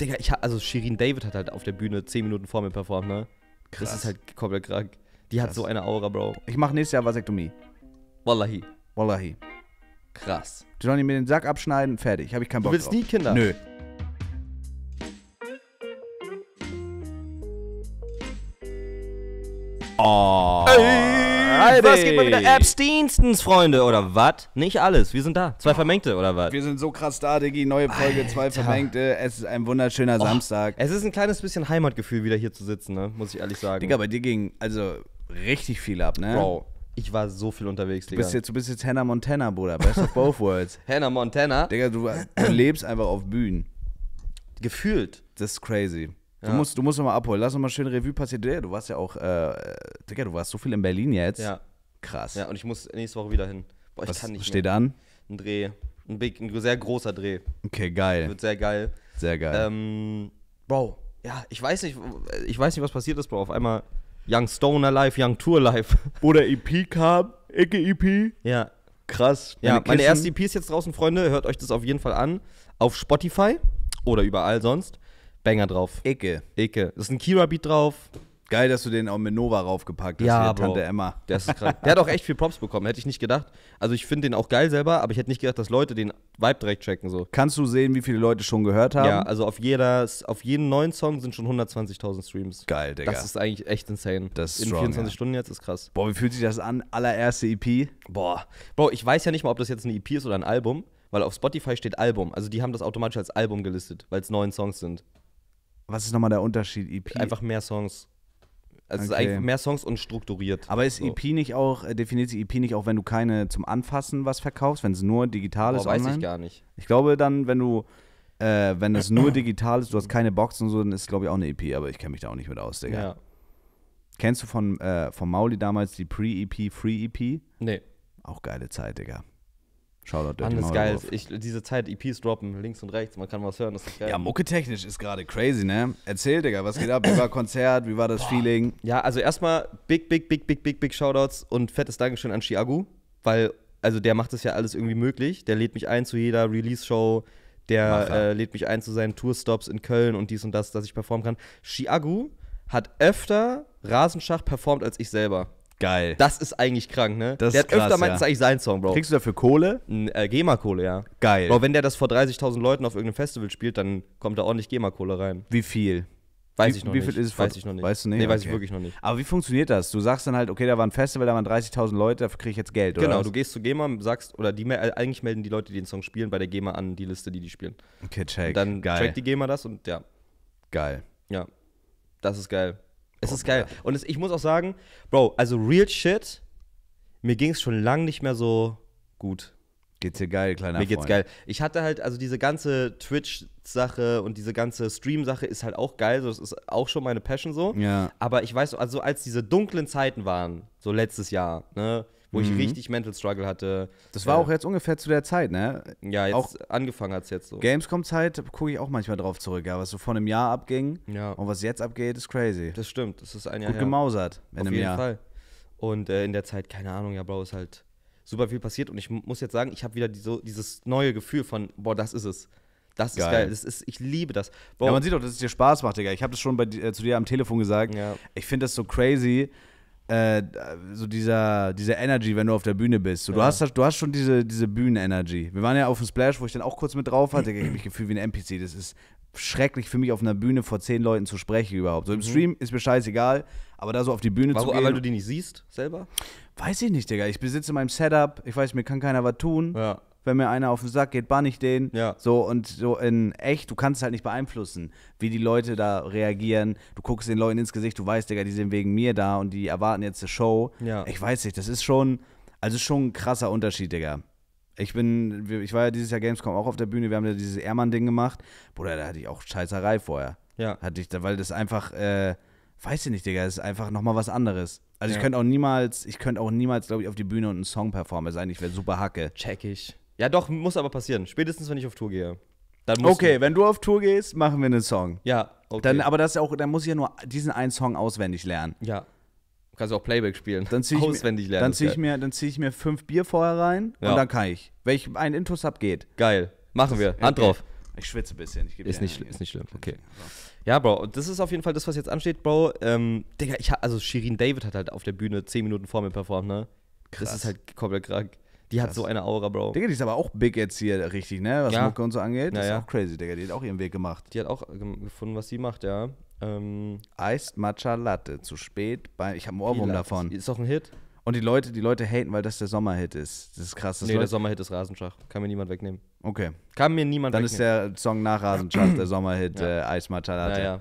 Digga, ich hab, also Shirin David hat halt auf der Bühne 10 Minuten vor mir performt, ne? Krass. Das ist halt komplett krank. Die Krass. hat so eine Aura, Bro. Ich mach nächstes Jahr Vasektomie. Wallahi. Wallahi. Krass. Johnny, mir den Sack abschneiden, fertig. Hab ich keinen Bock Du willst drauf. nie Kinder? Nö. Oh. Hey. Friday. Was geht mal wieder? Epsteinstens, Freunde, oder was? Nicht alles, wir sind da. Zwei Vermengte, oder was? Wir sind so krass da, Diggi. Neue Folge, zwei Vermengte. Es ist ein wunderschöner oh. Samstag. Es ist ein kleines bisschen Heimatgefühl, wieder hier zu sitzen, ne? muss ich ehrlich sagen. Digga, bei dir ging also richtig viel ab, ne? Bro. Ich war so viel unterwegs, Digga. Du bist jetzt, du bist jetzt Hannah Montana, Bruder. Best of both worlds. Hannah Montana? Digga, du, du lebst einfach auf Bühnen. Gefühlt. Das ist crazy. Ja. Du musst, du musst nochmal abholen. Lass nochmal schön Revue passieren. Du warst ja auch, äh, Digga, du warst so viel in Berlin jetzt. Ja. Krass. Ja, und ich muss nächste Woche wieder hin. Boah, Was steht mehr. an? Ein Dreh. Ein, big, ein sehr großer Dreh. Okay, geil. Wird sehr geil. Sehr geil. Ähm, Bro, ja, ich weiß nicht, ich weiß nicht, was passiert ist, Bro. Auf einmal Young Stoner Life, Young Tour Life. Oder EP kam, Ecke EP. Ja. Krass. Meine ja, Kissen. meine erste EP ist jetzt draußen, Freunde. Hört euch das auf jeden Fall an. Auf Spotify oder überall sonst. Banger drauf. Ecke. Ecke. Das ist ein Kira-Beat drauf. Geil, dass du den auch mit Nova raufgepackt hast, ja, Tante Emma. Der, ist krank. der hat auch echt viel Props bekommen, hätte ich nicht gedacht. Also ich finde den auch geil selber, aber ich hätte nicht gedacht, dass Leute den Vibe direkt checken. So. Kannst du sehen, wie viele Leute schon gehört haben? Ja, also auf, jeder, auf jeden neuen Song sind schon 120.000 Streams. Geil, Digga. Das ist eigentlich echt insane. Das ist In 24 ja. Stunden jetzt ist krass. Boah, wie fühlt sich das an? Allererste EP? Boah. Bro, ich weiß ja nicht mal, ob das jetzt eine EP ist oder ein Album, weil auf Spotify steht Album. Also die haben das automatisch als Album gelistet, weil es neun Songs sind. Was ist nochmal der Unterschied? EP? Einfach mehr Songs. Also okay. es ist eigentlich mehr Songs und strukturiert. Aber ist so. EP nicht auch, äh, definiert sich EP nicht auch, wenn du keine zum Anfassen was verkaufst, wenn es nur digital ist? ist? Weiß online? ich gar nicht. Ich glaube dann, wenn du, äh, wenn es nur digital ist, du hast keine Box und so, dann ist es glaube ich auch eine EP, aber ich kenne mich da auch nicht mit aus, Digga. Ja. Kennst du von, äh, von Mauli damals die Pre-EP, Free-EP? Nee. Auch geile Zeit, Digga. Shoutout Dirty Mann, ist geil. Ich, diese Zeit EPs droppen, links und rechts, man kann was hören, das ist geil. Ja, Mucke technisch ist gerade crazy, ne? Erzähl, Digga, was geht ab? Wie war Konzert? Wie war das Boah. Feeling? Ja, also erstmal big, big, big, big, big, big Shoutouts und fettes Dankeschön an Chiagu, weil, also der macht das ja alles irgendwie möglich. Der lädt mich ein zu jeder Release-Show, der äh, lädt mich ein zu seinen Tourstops in Köln und dies und das, dass ich performen kann. Chiagu hat öfter Rasenschach performt als ich selber. Geil. Das ist eigentlich krank, ne? Das der hat krass, öfter meistens ja. eigentlich sein Song, Bro. Kriegst du dafür Kohle? N, äh, GEMA-Kohle, ja. Geil. Bro, wenn der das vor 30.000 Leuten auf irgendeinem Festival spielt, dann kommt da ordentlich GEMA-Kohle rein. Wie viel? Weiß wie, ich noch wie nicht. Wie viel ist es? Weiß ich noch nicht. Weißt du nicht? Nee, okay. weiß ich wirklich noch nicht. Aber wie funktioniert das? Du sagst dann halt, okay, da war ein Festival, da waren 30.000 Leute, dafür kriege ich jetzt Geld, oder? Genau, was? du gehst zu GEMA, sagst, oder die, äh, eigentlich melden die Leute, die den Song spielen, bei der GEMA an, die Liste, die die spielen. Okay, check. Und dann Geil. checkt die GEMA das und ja. Geil. Ja. Das ist geil. Es oh, ist geil. Ja. Und es, ich muss auch sagen, Bro, also real shit, mir ging es schon lange nicht mehr so gut. Geht's dir geil, kleiner Mir geht's Freund. geil. Ich hatte halt, also diese ganze Twitch-Sache und diese ganze Stream-Sache ist halt auch geil. das ist auch schon meine Passion so. Ja. Aber ich weiß, also als diese dunklen Zeiten waren, so letztes Jahr, ne? wo mhm. ich richtig Mental Struggle hatte. Das war äh, auch jetzt ungefähr zu der Zeit, ne? Ja, jetzt auch angefangen hat es jetzt so. Gamescom-Zeit gucke ich auch manchmal drauf zurück, ja, was so vor einem Jahr abging ja. und was jetzt abgeht, ist crazy. Das stimmt, das ist ein Jahr Gut her. gemausert in Auf jeden Jahr. Fall. Und äh, in der Zeit, keine Ahnung, ja, Bro, ist halt super viel passiert und ich muss jetzt sagen, ich habe wieder die, dieses neue Gefühl von, boah, das ist es. Das geil. ist geil. Das ist, ich liebe das. Boah. Ja, man sieht doch, dass es dir Spaß macht, Digga. Ich habe das schon bei, äh, zu dir am Telefon gesagt. Ja. Ich finde das so crazy, äh, so dieser, diese Energy, wenn du auf der Bühne bist. So, du, ja. hast, du hast schon diese, diese Bühnen-Energy. Wir waren ja auf dem Splash, wo ich dann auch kurz mit drauf hatte. Ich habe mich gefühlt wie ein NPC. Das ist schrecklich für mich, auf einer Bühne vor zehn Leuten zu sprechen überhaupt. So im mhm. Stream ist mir scheißegal, aber da so auf die Bühne Warum, zu gehen. Weil du die nicht siehst selber? Weiß ich nicht, Digga. Ich besitze mein Setup. Ich weiß, mir kann keiner was tun. Ja wenn mir einer auf den Sack geht, bann ich den. Ja. So und so in echt, du kannst es halt nicht beeinflussen, wie die Leute da reagieren. Du guckst den Leuten ins Gesicht, du weißt, Digga, die sind wegen mir da und die erwarten jetzt eine Show. Ja. Ich weiß nicht, das ist schon, also schon ein krasser Unterschied, Digga. Ich bin, ich war ja dieses Jahr Gamescom auch auf der Bühne, wir haben ja dieses Ehrmann-Ding gemacht. Bruder, da hatte ich auch Scheißerei vorher. Ja. Hatte ich, weil das einfach, äh, weiß ich nicht, Digga, das ist einfach nochmal was anderes. Also ja. ich könnte auch niemals, ich könnte auch niemals, glaube ich, auf die Bühne und einen Song performen, sein. Ich wäre super Hacke. Check ich. Ja, doch, muss aber passieren. Spätestens, wenn ich auf Tour gehe. Dann muss Okay, wenn du auf Tour gehst, machen wir einen Song. Ja, okay. Dann, aber das auch, dann muss ich ja nur diesen einen Song auswendig lernen. Ja. Kannst du auch Playback spielen. Dann zieh ich auswendig lernen. Dann ziehe ich, mir- zieh ich mir fünf Bier vorher rein Ja. und dann kann ich. Wenn ich einen Intus habe, geht. Geil. Machen wir. Hand Okay. drauf. Ich schwitze ein bisschen. Ich Ist nicht, ist nicht schlimm. Okay. Ja, Bro, das ist auf jeden Fall das, was jetzt ansteht, Bro. Ähm, Digga, ich also Shirin David hat halt auf der Bühne zehn Minuten vor mir performt, ne? Krass. Das ist halt komplett krank. Die hat so eine Aura, Bro. Digga, die ist aber auch big jetzt hier, richtig, ne? Was ja. Mucke und so angeht. Das ja, ist auch crazy, Digga. Die hat auch ihren Weg gemacht. Die hat auch ähm, gefunden, was sie macht, ja. Ähm, Eist Matcha Latte, zu spät. Bei, ich habe einen Ohrwurm davon. Ist doch ein Hit. Und die Leute, die Leute haten, weil das der Sommerhit ist. Das ist krass. Das nee, Leute der Sommerhit ist Rasenschach. Kann mir niemand wegnehmen. Okay. Kann mir niemand Dann wegnehmen. Dann ist der Song nach Rasenschach der Sommerhit ja. äh, Eis Matcha Latte. Ja,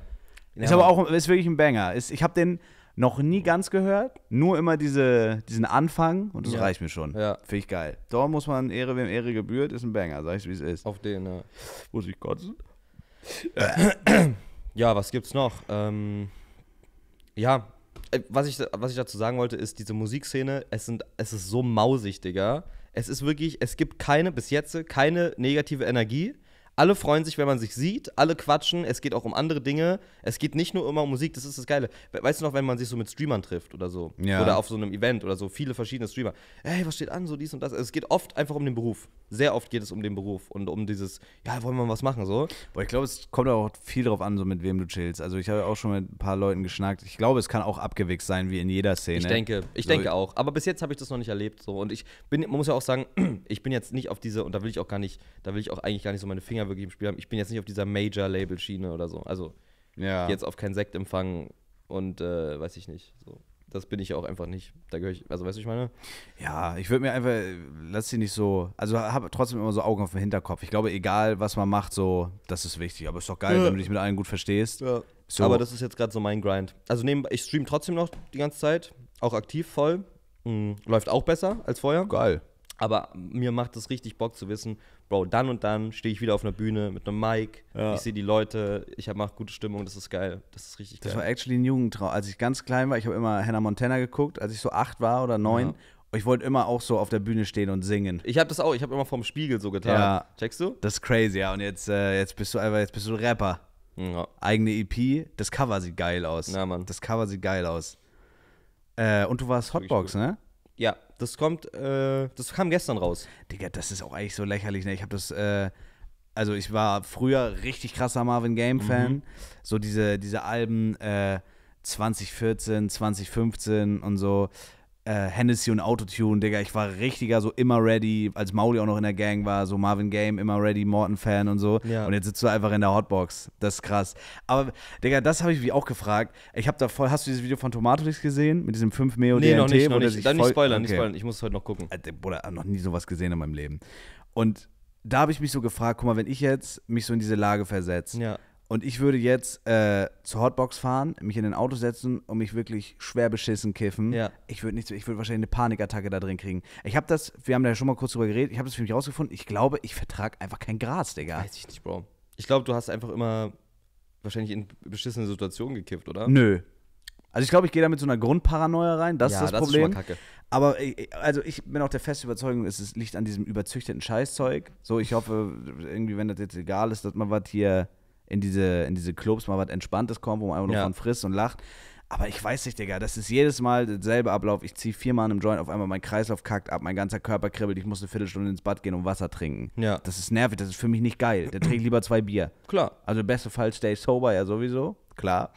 ja. Ist aber auch ist wirklich ein Banger. Ist, ich habe den noch nie ganz gehört, nur immer diese, diesen Anfang und das ja. reicht mir schon. Ja. Finde ich geil. Da muss man Ehre, wem Ehre gebührt, ist ein Banger, sag ich wie es ist. Auf den, ja. Muss ich kotzen? ja, was gibt's noch? Ähm, ja, äh, was ich, was ich dazu sagen wollte, ist diese Musikszene, es, sind, es ist so mausig, Digga. Es ist wirklich, es gibt keine, bis jetzt, keine negative Energie. Alle freuen sich, wenn man sich sieht, alle quatschen, es geht auch um andere Dinge. Es geht nicht nur immer um Musik, das ist das Geile. Weißt du noch, wenn man sich so mit Streamern trifft oder so? Ja. Oder auf so einem Event oder so, viele verschiedene Streamer. Ey, was steht an, so dies und das. Also es geht oft einfach um den Beruf. Sehr oft geht es um den Beruf und um dieses, ja, wollen wir was machen, so. Boah, ich glaube, es kommt auch viel drauf an, so mit wem du chillst. Also ich habe auch schon mit ein paar Leuten geschnackt. Ich glaube, es kann auch abgewichst sein, wie in jeder Szene. Ich denke, ich so, denke auch. Aber bis jetzt habe ich das noch nicht erlebt, so. Und ich bin, man muss ja auch sagen, ich bin jetzt nicht auf diese, und da will ich auch gar nicht, da will ich auch eigentlich gar nicht so meine Finger wirklich im Spiel haben. Ich bin jetzt nicht auf dieser Major-Label-Schiene oder so. Also ja. jetzt auf keinen Sekt empfangen und äh, weiß ich nicht. So. Das bin ich auch einfach nicht. Da gehöre ich, also weißt du, ich meine? Ja, ich würde mir einfach, lass sie nicht so, also habe trotzdem immer so Augen auf dem Hinterkopf. Ich glaube, egal was man macht, so, das ist wichtig. Aber es ist doch geil, ja. wenn du dich mit allen gut verstehst. Ja. So. Aber das ist jetzt gerade so mein Grind. Also nebenbei, ich stream trotzdem noch die ganze Zeit, auch aktiv voll. Mhm. Läuft auch besser als vorher. Geil. Aber mir macht es richtig Bock zu wissen, Bro, dann und dann stehe ich wieder auf einer Bühne mit einem Mic, ja. ich sehe die Leute, ich mache gute Stimmung, das ist geil, das ist richtig geil. Das war actually ein Jugendtraum. Als ich ganz klein war, ich habe immer Hannah Montana geguckt, als ich so acht war oder neun. Ja. Ich wollte immer auch so auf der Bühne stehen und singen. Ich habe das auch, ich habe immer vorm Spiegel so getan. Ja. Checkst du? Das ist crazy, ja. Und jetzt, äh, jetzt bist du einfach, jetzt bist du Rapper. Ja. Eigene EP, das Cover sieht geil aus. Ja, Mann. Das Cover sieht geil aus. Äh, und du warst Hotbox, ne? Ja, das kommt, äh, das kam gestern raus. Digga, das ist auch eigentlich so lächerlich, ne? Ich habe das, äh, also ich war früher richtig krasser Marvin Game-Fan. Mhm. So diese, diese Alben äh, 2014, 2015 und so äh, Hennessy und Autotune, Digga. Ich war richtiger so immer ready, als Mauli auch noch in der Gang war, so Marvin Game, immer ready, Morton-Fan und so. Ja. Und jetzt sitzt du einfach in der Hotbox. Das ist krass. Aber, Digga, das habe ich mich auch gefragt. Ich habe da voll, hast du dieses Video von Tomatolix gesehen? Mit diesem 5 Meo nee, DNT? Noch nicht, noch nicht. Dann nicht spoilern, okay. nicht spoilern. Ich muss es heute noch gucken. Alter, äh, Bruder, noch nie sowas gesehen in meinem Leben. Und da habe ich mich so gefragt, guck mal, wenn ich jetzt mich so in diese Lage versetze, ja. Und ich würde jetzt äh, zur Hotbox fahren, mich in ein Auto setzen und mich wirklich schwer beschissen kiffen. Ja. Ich würde nicht, ich würde wahrscheinlich eine Panikattacke da drin kriegen. Ich habe das, wir haben da schon mal kurz drüber geredet, ich habe das für mich rausgefunden. Ich glaube, ich vertrage einfach kein Gras, Digga. Weiß ich nicht, Bro. Ich glaube, du hast einfach immer wahrscheinlich in beschissene Situationen gekifft, oder? Nö. Also ich glaube, ich gehe da mit so einer Grundparanoia rein, das ja, ist das, das Problem. Ist schon mal Kacke. Aber ich, äh, also ich bin auch der festen Überzeugung, es liegt an diesem überzüchteten Scheißzeug. So, ich hoffe irgendwie, wenn das jetzt egal ist, dass man was hier in diese, in diese Clubs mal was Entspanntes kommt, wo man einfach ja. nur von frisst und lacht. Aber ich weiß nicht, Digga, das ist jedes Mal derselbe Ablauf. Ich ziehe viermal an einem Joint, auf einmal mein Kreislauf kackt ab, mein ganzer Körper kribbelt, ich muss eine Viertelstunde ins Bad gehen und Wasser trinken. Ja. Das ist nervig, das ist für mich nicht geil. Da trinke ich lieber zwei Bier. Klar. Also beste Fall, stay sober ja sowieso, klar.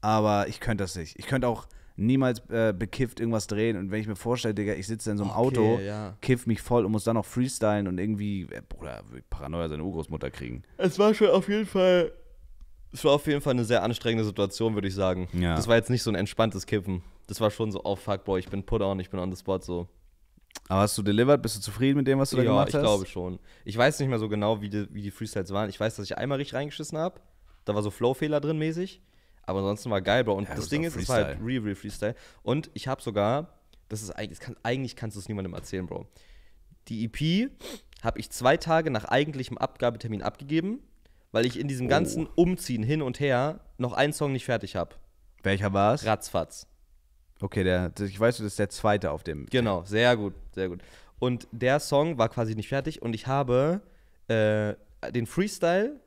Aber ich könnte das nicht. Ich könnte auch, niemals äh, bekifft irgendwas drehen. Und wenn ich mir vorstelle, Digga, ich sitze in so einem okay, Auto, ja. kiff mich voll und muss dann noch freestylen und irgendwie, äh, Bruder, Paranoia seine Urgroßmutter kriegen. Es war schon auf jeden Fall. Es war auf jeden Fall eine sehr anstrengende Situation, würde ich sagen. Ja. Das war jetzt nicht so ein entspanntes Kippen. Das war schon so, oh fuck, boy, ich bin put on, ich bin on the spot, so. Aber hast du delivered? Bist du zufrieden mit dem, was du ja, da gemacht hast? Ja, ich glaube schon. Ich weiß nicht mehr so genau, wie die, wie die Freestyles waren. Ich weiß, dass ich einmal richtig reingeschissen habe. Da war so Flow-Fehler drin mäßig. Aber ansonsten war geil, Bro. Und ja, das Ding ist, es war halt real, real Freestyle. Und ich habe sogar, das ist eigentlich, kann, eigentlich kannst du es niemandem erzählen, Bro. Die EP habe ich zwei Tage nach eigentlichem Abgabetermin abgegeben, weil ich in diesem oh. ganzen Umziehen hin und her noch einen Song nicht fertig habe. Welcher war es? Ratzfatz. Okay, der, ich weiß, das ist der zweite auf dem. Genau, sehr gut, sehr gut. Und der Song war quasi nicht fertig und ich habe äh, den Freestyle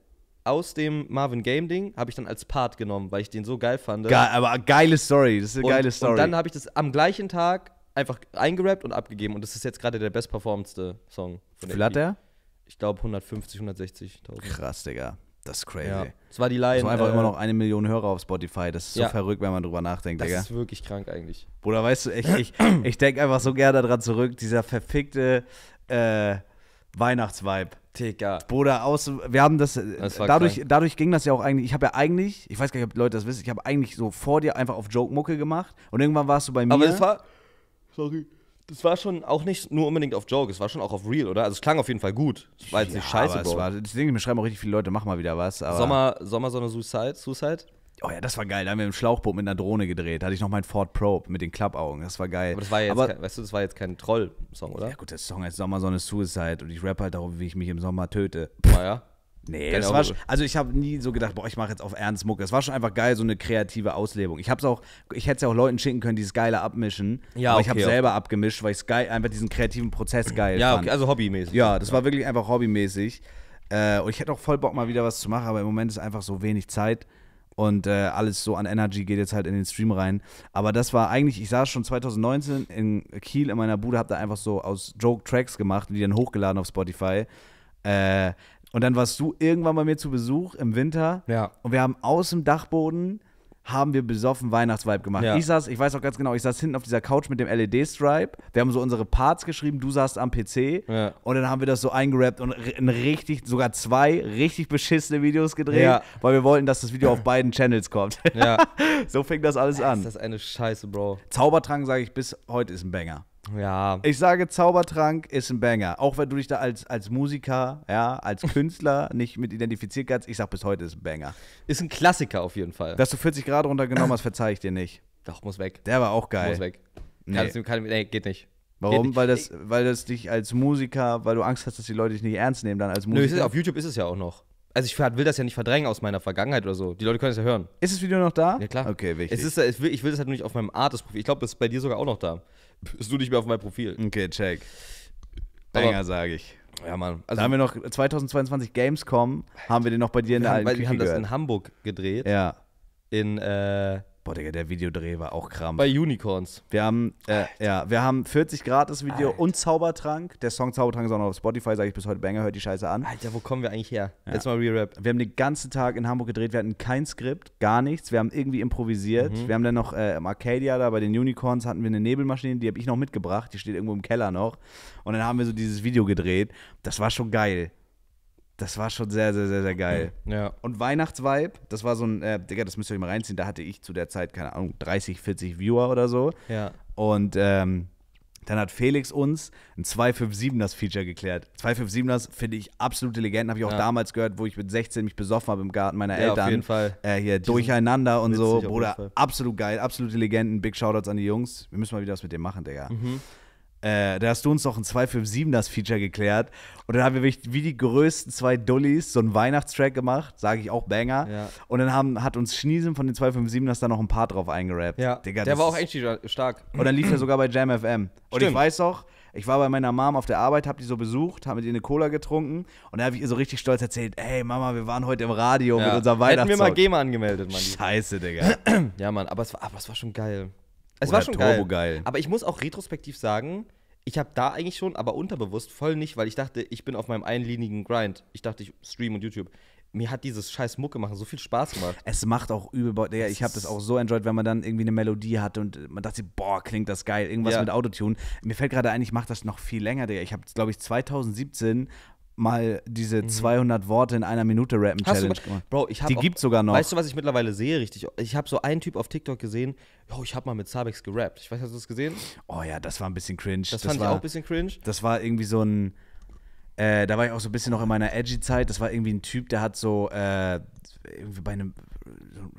aus dem Marvin Game Ding habe ich dann als Part genommen, weil ich den so geil fand. Geil, aber geile Story, das ist eine und, geile Story. Und dann habe ich das am gleichen Tag einfach eingerappt und abgegeben und das ist jetzt gerade der bestperformedste Song. Von Wie hat der? Ich glaube 150, 160.000. Krass, Digga. Das ist crazy. Ja. Das war die Lion. So einfach äh, immer noch eine Million Hörer auf Spotify. Das ist so ja. verrückt, wenn man drüber nachdenkt, das Digga. Das ist wirklich krank eigentlich. Bruder, weißt du, ich, ich, ich denke einfach so gerne daran zurück, dieser verfickte äh, Weihnachtsvibe Digga. Bruder, aus, wir haben das, das dadurch, dadurch ging das ja auch eigentlich, ich habe ja eigentlich, ich weiß gar nicht, ob Leute das wissen, ich habe eigentlich so vor dir einfach auf Joke-Mucke gemacht und irgendwann warst du bei mir. Aber es war, sorry, das war schon auch nicht nur unbedingt auf Joke, es war schon auch auf Real, oder? Also es klang auf jeden Fall gut. Es war jetzt nicht scheiße, aber Es war, das Ding, mir schreiben auch richtig viele Leute, mach mal wieder was. Sommer, Sommer, Sonne, Suicide, Suicide? Oh ja, das war geil. Da haben wir im Schlauchboot mit einer Drohne gedreht. Da hatte ich noch meinen Ford Probe mit den Klappaugen. Das war geil. Aber das war jetzt, Aber, kein, weißt du, das war jetzt kein Troll-Song, oder? Ja, gut, der Song heißt Sommersonne Suicide und ich rap halt darüber, wie ich mich im Sommer töte. Naja. Ah, nee, Keine das war, schon, also ich habe nie so gedacht, boah, ich mache jetzt auf Ernst Mucke. Es war schon einfach geil, so eine kreative Auslebung. Ich hab's auch, ich hätte es ja auch Leuten schicken können, die es geiler abmischen. Ja, aber okay, ich habe ja. selber abgemischt, weil ich einfach diesen kreativen Prozess geil ja, fand. Ja, okay, also hobbymäßig. Ja, das ja. war wirklich einfach hobbymäßig. Äh, und ich hätte auch voll Bock, mal wieder was zu machen, aber im Moment ist einfach so wenig Zeit und äh, alles so an Energy geht jetzt halt in den Stream rein. Aber das war eigentlich, ich saß schon 2019 in Kiel in meiner Bude, hab da einfach so aus Joke Tracks gemacht und die dann hochgeladen auf Spotify. Äh, und dann warst du irgendwann bei mir zu Besuch im Winter. Ja. Und wir haben aus dem Dachboden haben wir besoffen Weihnachtsvibe gemacht. Ja. Ich saß, ich weiß auch ganz genau, ich saß hinten auf dieser Couch mit dem LED-Stripe. Wir haben so unsere Parts geschrieben, du saßt am PC ja. und dann haben wir das so eingerappt und richtig, sogar zwei richtig beschissene Videos gedreht, ja. weil wir wollten, dass das Video auf beiden Channels kommt. so fing das alles an. Ist das eine Scheiße, Bro. Zaubertrank, sage ich, bis heute ist ein Banger. Ja. Ich sage, Zaubertrank ist ein Banger. Auch wenn du dich da als, als Musiker, ja, als Künstler nicht mit identifiziert kannst. Ich sage, bis heute ist ein Banger. Ist ein Klassiker auf jeden Fall. Dass du 40 Grad runtergenommen hast, verzeih ich dir nicht. Doch, muss weg. Der war auch geil. Muss weg. Nee. Kannst kann, nee, geht nicht. Warum? Geht nicht. Weil, das, weil das dich als Musiker, weil du Angst hast, dass die Leute dich nicht ernst nehmen dann als Musiker. Nö, auf YouTube ist es ja auch noch. Also ich will das ja nicht verdrängen aus meiner Vergangenheit oder so. Die Leute können es ja hören. Ist das Video noch da? Ja klar. Okay, wichtig. Es ist, ich will, ich will das halt nur nicht auf meinem artist Ich glaube, das ist bei dir sogar auch noch da bist du nicht mehr auf meinem Profil. Okay, check. Banger, sage ich. Ja, Mann. Also, da haben wir noch 2022 Gamescom, haben wir den noch bei dir in der alten haben, Weil Küche wir haben das in Hamburg gedreht. Ja. In, äh, Boah, Digga, der Videodreh war auch Kram. Bei Unicorns. Wir haben, äh, ja, wir haben 40 Grad das Video Alter. und Zaubertrank. Der Song Zaubertrank ist auch noch auf Spotify, sage ich bis heute Banger, hört die Scheiße an. Alter, wo kommen wir eigentlich her? Ja. mal Real Rap. Wir haben den ganzen Tag in Hamburg gedreht, wir hatten kein Skript, gar nichts. Wir haben irgendwie improvisiert. Mhm. Wir haben dann noch äh, im Arcadia da bei den Unicorns hatten wir eine Nebelmaschine, die habe ich noch mitgebracht, die steht irgendwo im Keller noch. Und dann haben wir so dieses Video gedreht. Das war schon geil das war schon sehr, sehr, sehr, sehr geil. Ja. Und Weihnachtsvibe, das war so ein, äh, Digga, das müsst ihr euch mal reinziehen, da hatte ich zu der Zeit, keine Ahnung, 30, 40 Viewer oder so. Ja. Und ähm, dann hat Felix uns ein 257ers Feature geklärt. 257ers finde ich absolute Legenden, habe ich auch ja. damals gehört, wo ich mit 16 mich besoffen habe im Garten meiner ja, Eltern. Auf jeden Fall. Äh, hier die durcheinander und so. Bruder, absolut geil, absolute Legenden. Big Shoutouts an die Jungs. Wir müssen mal wieder was mit dem machen, Digga. Mhm. Äh, da hast du uns noch ein 257 das Feature geklärt. Und dann haben wir wirklich wie die größten zwei Dullis so einen Weihnachtstrack gemacht, sage ich auch Banger. Ja. Und dann haben, hat uns Schniesen von den 257 das da noch ein paar drauf eingerappt. Ja. Digga, der war auch echt stark. Und dann lief er sogar bei Jam FM. Und ich weiß auch, ich war bei meiner Mom auf der Arbeit, hab die so besucht, hab mit ihr eine Cola getrunken und da habe ich ihr so richtig stolz erzählt, ey Mama, wir waren heute im Radio ja. mit unserem Weihnachtssong. Hätten wir mal GEMA angemeldet, Mann. Scheiße, Digga. ja, Mann, aber es, war, aber es war schon geil. Es war schon Turbo geil. geil. Aber ich muss auch retrospektiv sagen, ich habe da eigentlich schon, aber unterbewusst voll nicht, weil ich dachte, ich bin auf meinem einlinigen Grind. Ich dachte, ich stream und YouTube. Mir hat dieses scheiß Mucke machen so viel Spaß gemacht. Es macht auch übel Ja, ich habe das auch so enjoyed, wenn man dann irgendwie eine Melodie hat und man dachte, boah, klingt das geil. Irgendwas ja. mit Autotune. Mir fällt gerade ein, ich mache das noch viel länger, Digga. Ich habe, glaube ich, 2017 mal diese 200 mhm. Worte in einer Minute rappen Challenge gemacht. Bro, ich hab Die gibt gibt's sogar noch. Weißt du, was ich mittlerweile sehe, richtig? Ich habe so einen Typ auf TikTok gesehen, yo, ich habe mal mit Sabex gerappt. Ich weiß, hast du das gesehen? Oh ja, das war ein bisschen cringe. Das, das fand war, ich auch ein bisschen cringe. Das war irgendwie so ein äh, da war ich auch so ein bisschen noch in meiner edgy Zeit. Das war irgendwie ein Typ, der hat so äh, irgendwie bei einem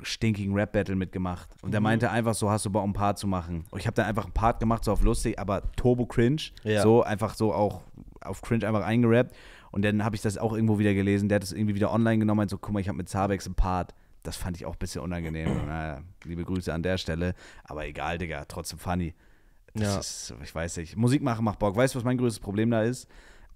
stinkigen Rap Battle mitgemacht und der mhm. meinte einfach so, hast du Bock ein Part zu machen. Und ich habe dann einfach ein Part gemacht so auf lustig, aber turbo cringe, ja. so einfach so auch auf Cringe einfach eingerappt. Und dann habe ich das auch irgendwo wieder gelesen. Der hat das irgendwie wieder online genommen und so, guck mal, ich habe mit Zabex einen Part. Das fand ich auch ein bisschen unangenehm. naja, liebe Grüße an der Stelle. Aber egal, Digga, trotzdem funny. Das ja. ist, ich weiß nicht. Musik machen macht Bock. Weißt du, was mein größtes Problem da ist?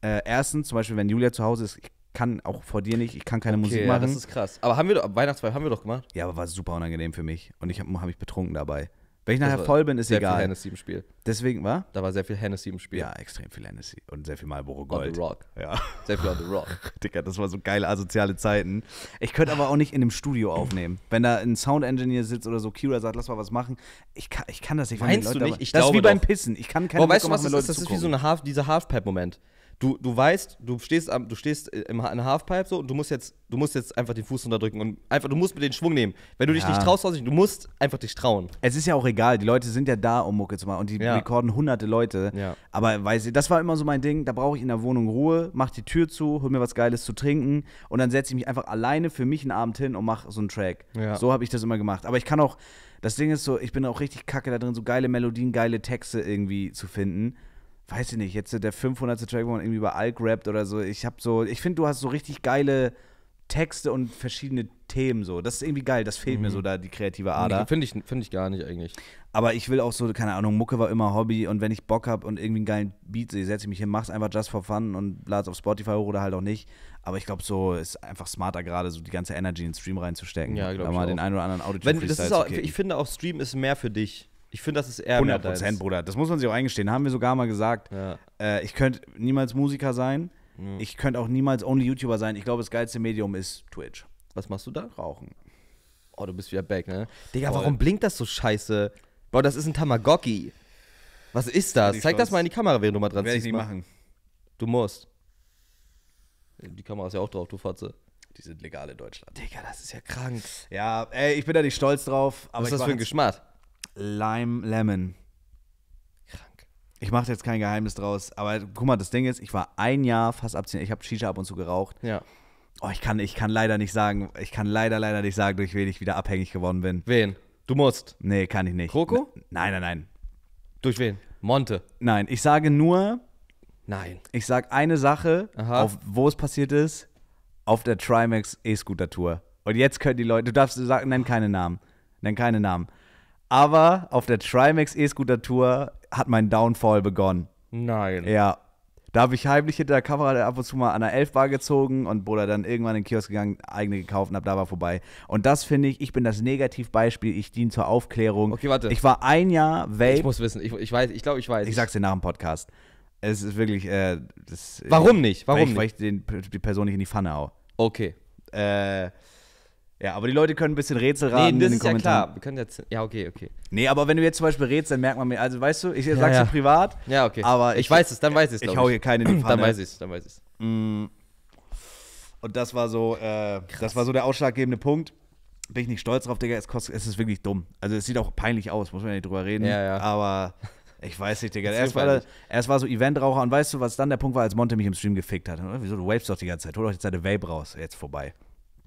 Äh, erstens, zum Beispiel, wenn Julia zu Hause ist, ich kann auch vor dir nicht, ich kann keine okay, Musik machen. Ja, das ist krass. Aber haben wir doch, Weihnachtsfeier haben wir doch gemacht. Ja, aber war super unangenehm für mich. Und ich habe hab mich betrunken dabei. Wenn ich nachher also voll bin, ist sehr egal. Sehr viel Hennessy im Spiel. Deswegen, war? Da war sehr viel Hennessy im Spiel. Ja, extrem viel Hennessy. Und sehr viel Marlboro Gold. On the Rock. Ja. Sehr viel On the Rock. Digga, das war so geile asoziale Zeiten. Ich könnte aber auch nicht in einem Studio aufnehmen. Wenn da ein Sound Engineer sitzt oder so, Kira sagt, lass mal was machen. Ich kann, ich kann das nicht. Meinst du nicht? Ich das glaube ist wie beim Pissen. Ich kann keine Aber weißt du, was das ist? Das ist wie so eine Half, dieser Halfpipe-Moment du, du weißt, du stehst am, du stehst äh, im, in der Halfpipe so und du musst jetzt, du musst jetzt einfach den Fuß runterdrücken und einfach, du musst mit den Schwung nehmen. Wenn du dich nicht traust, du musst einfach dich trauen. Es ist ja auch egal, die Leute sind ja da, um Mucke zu machen und die ja. rekorden hunderte Leute. Ja. Aber weiß ich, das war immer so mein Ding, da brauche ich in der Wohnung Ruhe, mach die Tür zu, hol mir was Geiles zu trinken und dann setze ich mich einfach alleine für mich einen Abend hin und mache so einen Track. Ja. So habe ich das immer gemacht. Aber ich kann auch, das Ding ist so, ich bin auch richtig kacke da drin, so geile Melodien, geile Texte irgendwie zu finden weiß ich nicht, jetzt der 500. Track, wo man irgendwie über Alk rappt oder so. Ich habe so, ich finde, du hast so richtig geile Texte und verschiedene Themen so. Das ist irgendwie geil, das fehlt mhm. mir so da, die kreative Ader. Nee, finde ich, find ich gar nicht eigentlich. Aber ich will auch so, keine Ahnung, Mucke war immer Hobby und wenn ich Bock habe und irgendwie einen geilen Beat sehe, setze ich mich hin, mach's einfach just for fun und lade auf Spotify hoch oder halt auch nicht. Aber ich glaube, so ist einfach smarter gerade, so die ganze Energy in den Stream reinzustecken. Ja, glaube ich. Da mal auch. den einen oder anderen Audio wenn, das ist auch, okay. Ich finde auch, Stream ist mehr für dich. Ich finde, das ist eher 100 Prozent, Bruder. Das muss man sich auch eingestehen. Haben wir sogar mal gesagt. Ja. Äh, ich könnte niemals Musiker sein. Mhm. Ich könnte auch niemals only YouTuber sein. Ich glaube, das geilste Medium ist Twitch. Was machst du da? Rauchen. Oh, du bist wieder back, ne? Digga, Voll. warum blinkt das so scheiße? Boah, das ist ein Tamagotchi. Was ist das? Zeig das mal in die Kamera, während du mal dran Werd ziehst. Werde ich nicht machen. Du musst. Die Kamera ist ja auch drauf, du Fotze. Die sind legal in Deutschland. Digga, das ist ja krank. Ja, ey, ich bin da nicht stolz drauf. Was ist das für ein Geschmack? Lime Lemon. Krank. Ich mache jetzt kein Geheimnis draus, aber guck mal, das Ding ist, ich war ein Jahr fast abstinent. Ich habe Shisha ab und zu geraucht. Ja. Oh, ich kann, ich kann leider nicht sagen, ich kann leider, leider nicht sagen, durch wen ich wieder abhängig geworden bin. Wen? Du musst. Nee, kann ich nicht. Kroko? N nein, nein, nein. Durch wen? Monte. Nein, ich sage nur. Nein. Ich sage eine Sache, Aha. auf wo es passiert ist, auf der Trimax E-Scooter-Tour. Und jetzt können die Leute, du darfst sagen, nenn keine Namen. Nenn keine Namen. Aber auf der Trimax E-Scooter Tour hat mein Downfall begonnen. Nein. Ja. Da habe ich heimlich hinter der Kamera ab und zu mal an der 11 Bar gezogen und Bruder dann irgendwann in den Kiosk gegangen, eigene gekauft und hab da war vorbei. Und das finde ich, ich bin das Negativbeispiel, ich diene zur Aufklärung. Okay, warte. Ich war ein Jahr Vape. Ich muss wissen, ich, ich weiß, ich glaube, ich weiß. Ich sag's dir nach dem Podcast. Es ist wirklich, äh, das, äh, Warum nicht? Warum weil ich, nicht? Weil ich den, die Person nicht in die Pfanne hau. Okay. Äh, ja, aber die Leute können ein bisschen Rätsel raten nee, das in den ist Kommentaren. Ja, klar. Wir können jetzt. Ja, okay, okay. Nee, aber wenn du jetzt zum Beispiel rätst, dann merkt man mir, also weißt du, ich ja, sag's ja. dir privat. Ja, okay. Aber ich, ich weiß es, dann weiß ich es. Ich hau hier keine in die Pfanne. Dann weiß ich dann weiß ich mm. Und das war so, äh, das war so der ausschlaggebende Punkt. Bin ich nicht stolz drauf, Digga. Es, kostet, es ist wirklich dumm. Also es sieht auch peinlich aus, muss man ja nicht drüber reden. Ja, ja. Aber ich weiß nicht, Digga. Erst war, erst war so Eventraucher und weißt du, was dann der Punkt war, als Monte mich im Stream gefickt hat. Wieso, du wapest doch die ganze Zeit. Hol doch jetzt deine Vape raus. Jetzt vorbei.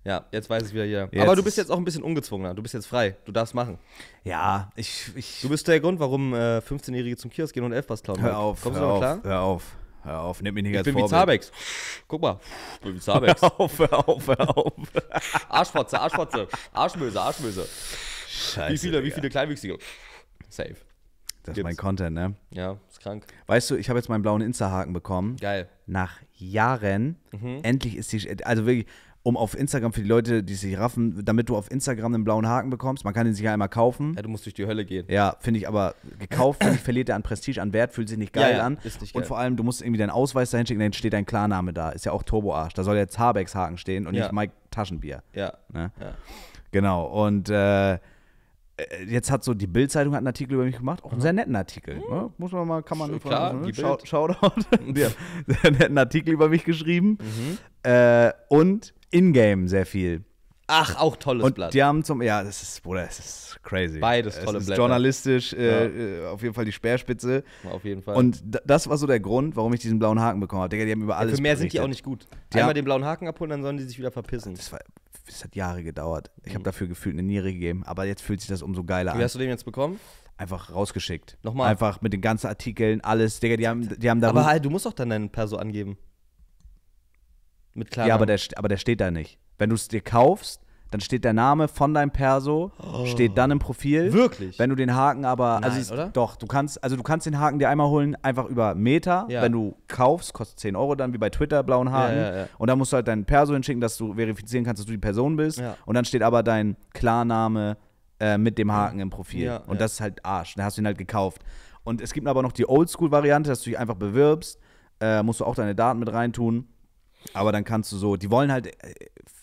Ja, jetzt weiß ich wieder hier. Jetzt Aber du bist jetzt auch ein bisschen ungezwungener. Du bist jetzt frei. Du darfst machen. Ja, ich. ich du bist der Grund, warum äh, 15-Jährige zum Kiosk gehen und Elfbass klauen. Hör auf. Kommst hör du noch klar? Hör auf. Hör auf, nimm mich nicht ich als Ich bin Vorbild. wie Zabex. Guck mal, ich bin wie Zabex. Hör auf, hör auf, hör auf. Arschfotze, Arschfotze, Arschmöse, Arschmöse. Scheiße. Wie viele, wie viele Kleinwüchsige? Safe. Das Gibt's. ist mein Content, ne? Ja, ist krank. Weißt du, ich habe jetzt meinen blauen Insta-Haken bekommen. Geil. Nach Jahren. Mhm. Endlich ist die. Also wirklich, um auf Instagram für die Leute, die sich raffen, damit du auf Instagram einen blauen Haken bekommst. Man kann ihn sich ja einmal kaufen. Ja, du musst durch die Hölle gehen. Ja, finde ich aber gekauft, ich, verliert er an Prestige, an Wert, fühlt sich nicht geil ja, ja, an. Ist nicht geil. Und vor allem, du musst irgendwie deinen Ausweis dahin schicken, dann steht dein Klarname da. Ist ja auch Turboarsch. Da soll jetzt Habex Haken stehen und ja. nicht Mike Taschenbier. Ja. Ne? ja. Genau. Und äh, äh jetzt hat so die Bild-Zeitung einen Artikel über mich gemacht, auch einen mhm. sehr netten Artikel. Ne? Mhm. Muss man mal, kann man so, klar, von, ne? Shoutout. die hat netten Artikel über mich geschrieben. Mhm. Äh, und Ingame sehr viel. Ach, auch tolles und Blatt. Die haben zum, ja, das ist, Bruder, das ist crazy. Beides tolle es ist Journalistisch, äh, ja. Äh, auf jeden Fall die Speerspitze. Auf jeden Fall. Und das war so der Grund, warum ich diesen blauen Haken bekommen habe. Digga, die haben über alles. Ja, für mehr berichtet. sind die auch nicht gut. Die Einmal haben, den blauen Haken abholen, dann sollen die sich wieder verpissen. Das, war, das hat Jahre gedauert. Ich habe mhm. dafür gefühlt eine Niere gegeben, aber jetzt fühlt sich das umso geiler an. Wie hast du den jetzt bekommen? einfach rausgeschickt. Nochmal. Einfach mit den ganzen Artikeln, alles, Digga, die haben, die haben da. Aber halt, du musst doch dann deinen Perso angeben. Mit klarem. Ja, aber der, aber der steht da nicht. Wenn du es dir kaufst, dann steht der Name von deinem Perso, oh. steht dann im Profil. Wirklich? Wenn du den Haken aber, also ist, oder? doch, du kannst, also du kannst den Haken dir einmal holen, einfach über Meta. Ja. Wenn du kaufst, kostet 10 Euro dann, wie bei Twitter, blauen Haken. Ja, ja, und dann musst du halt deinen Perso hinschicken, dass du verifizieren kannst, dass du die Person bist. Und dann steht aber dein Klarname äh, mit dem Haken im Profil. und das ist halt Arsch. Dann hast du ihn halt gekauft. Und es gibt aber noch die Oldschool-Variante, dass du dich einfach bewirbst, äh, musst du auch deine Daten mit reintun. Aber dann kannst du so, die wollen halt, äh,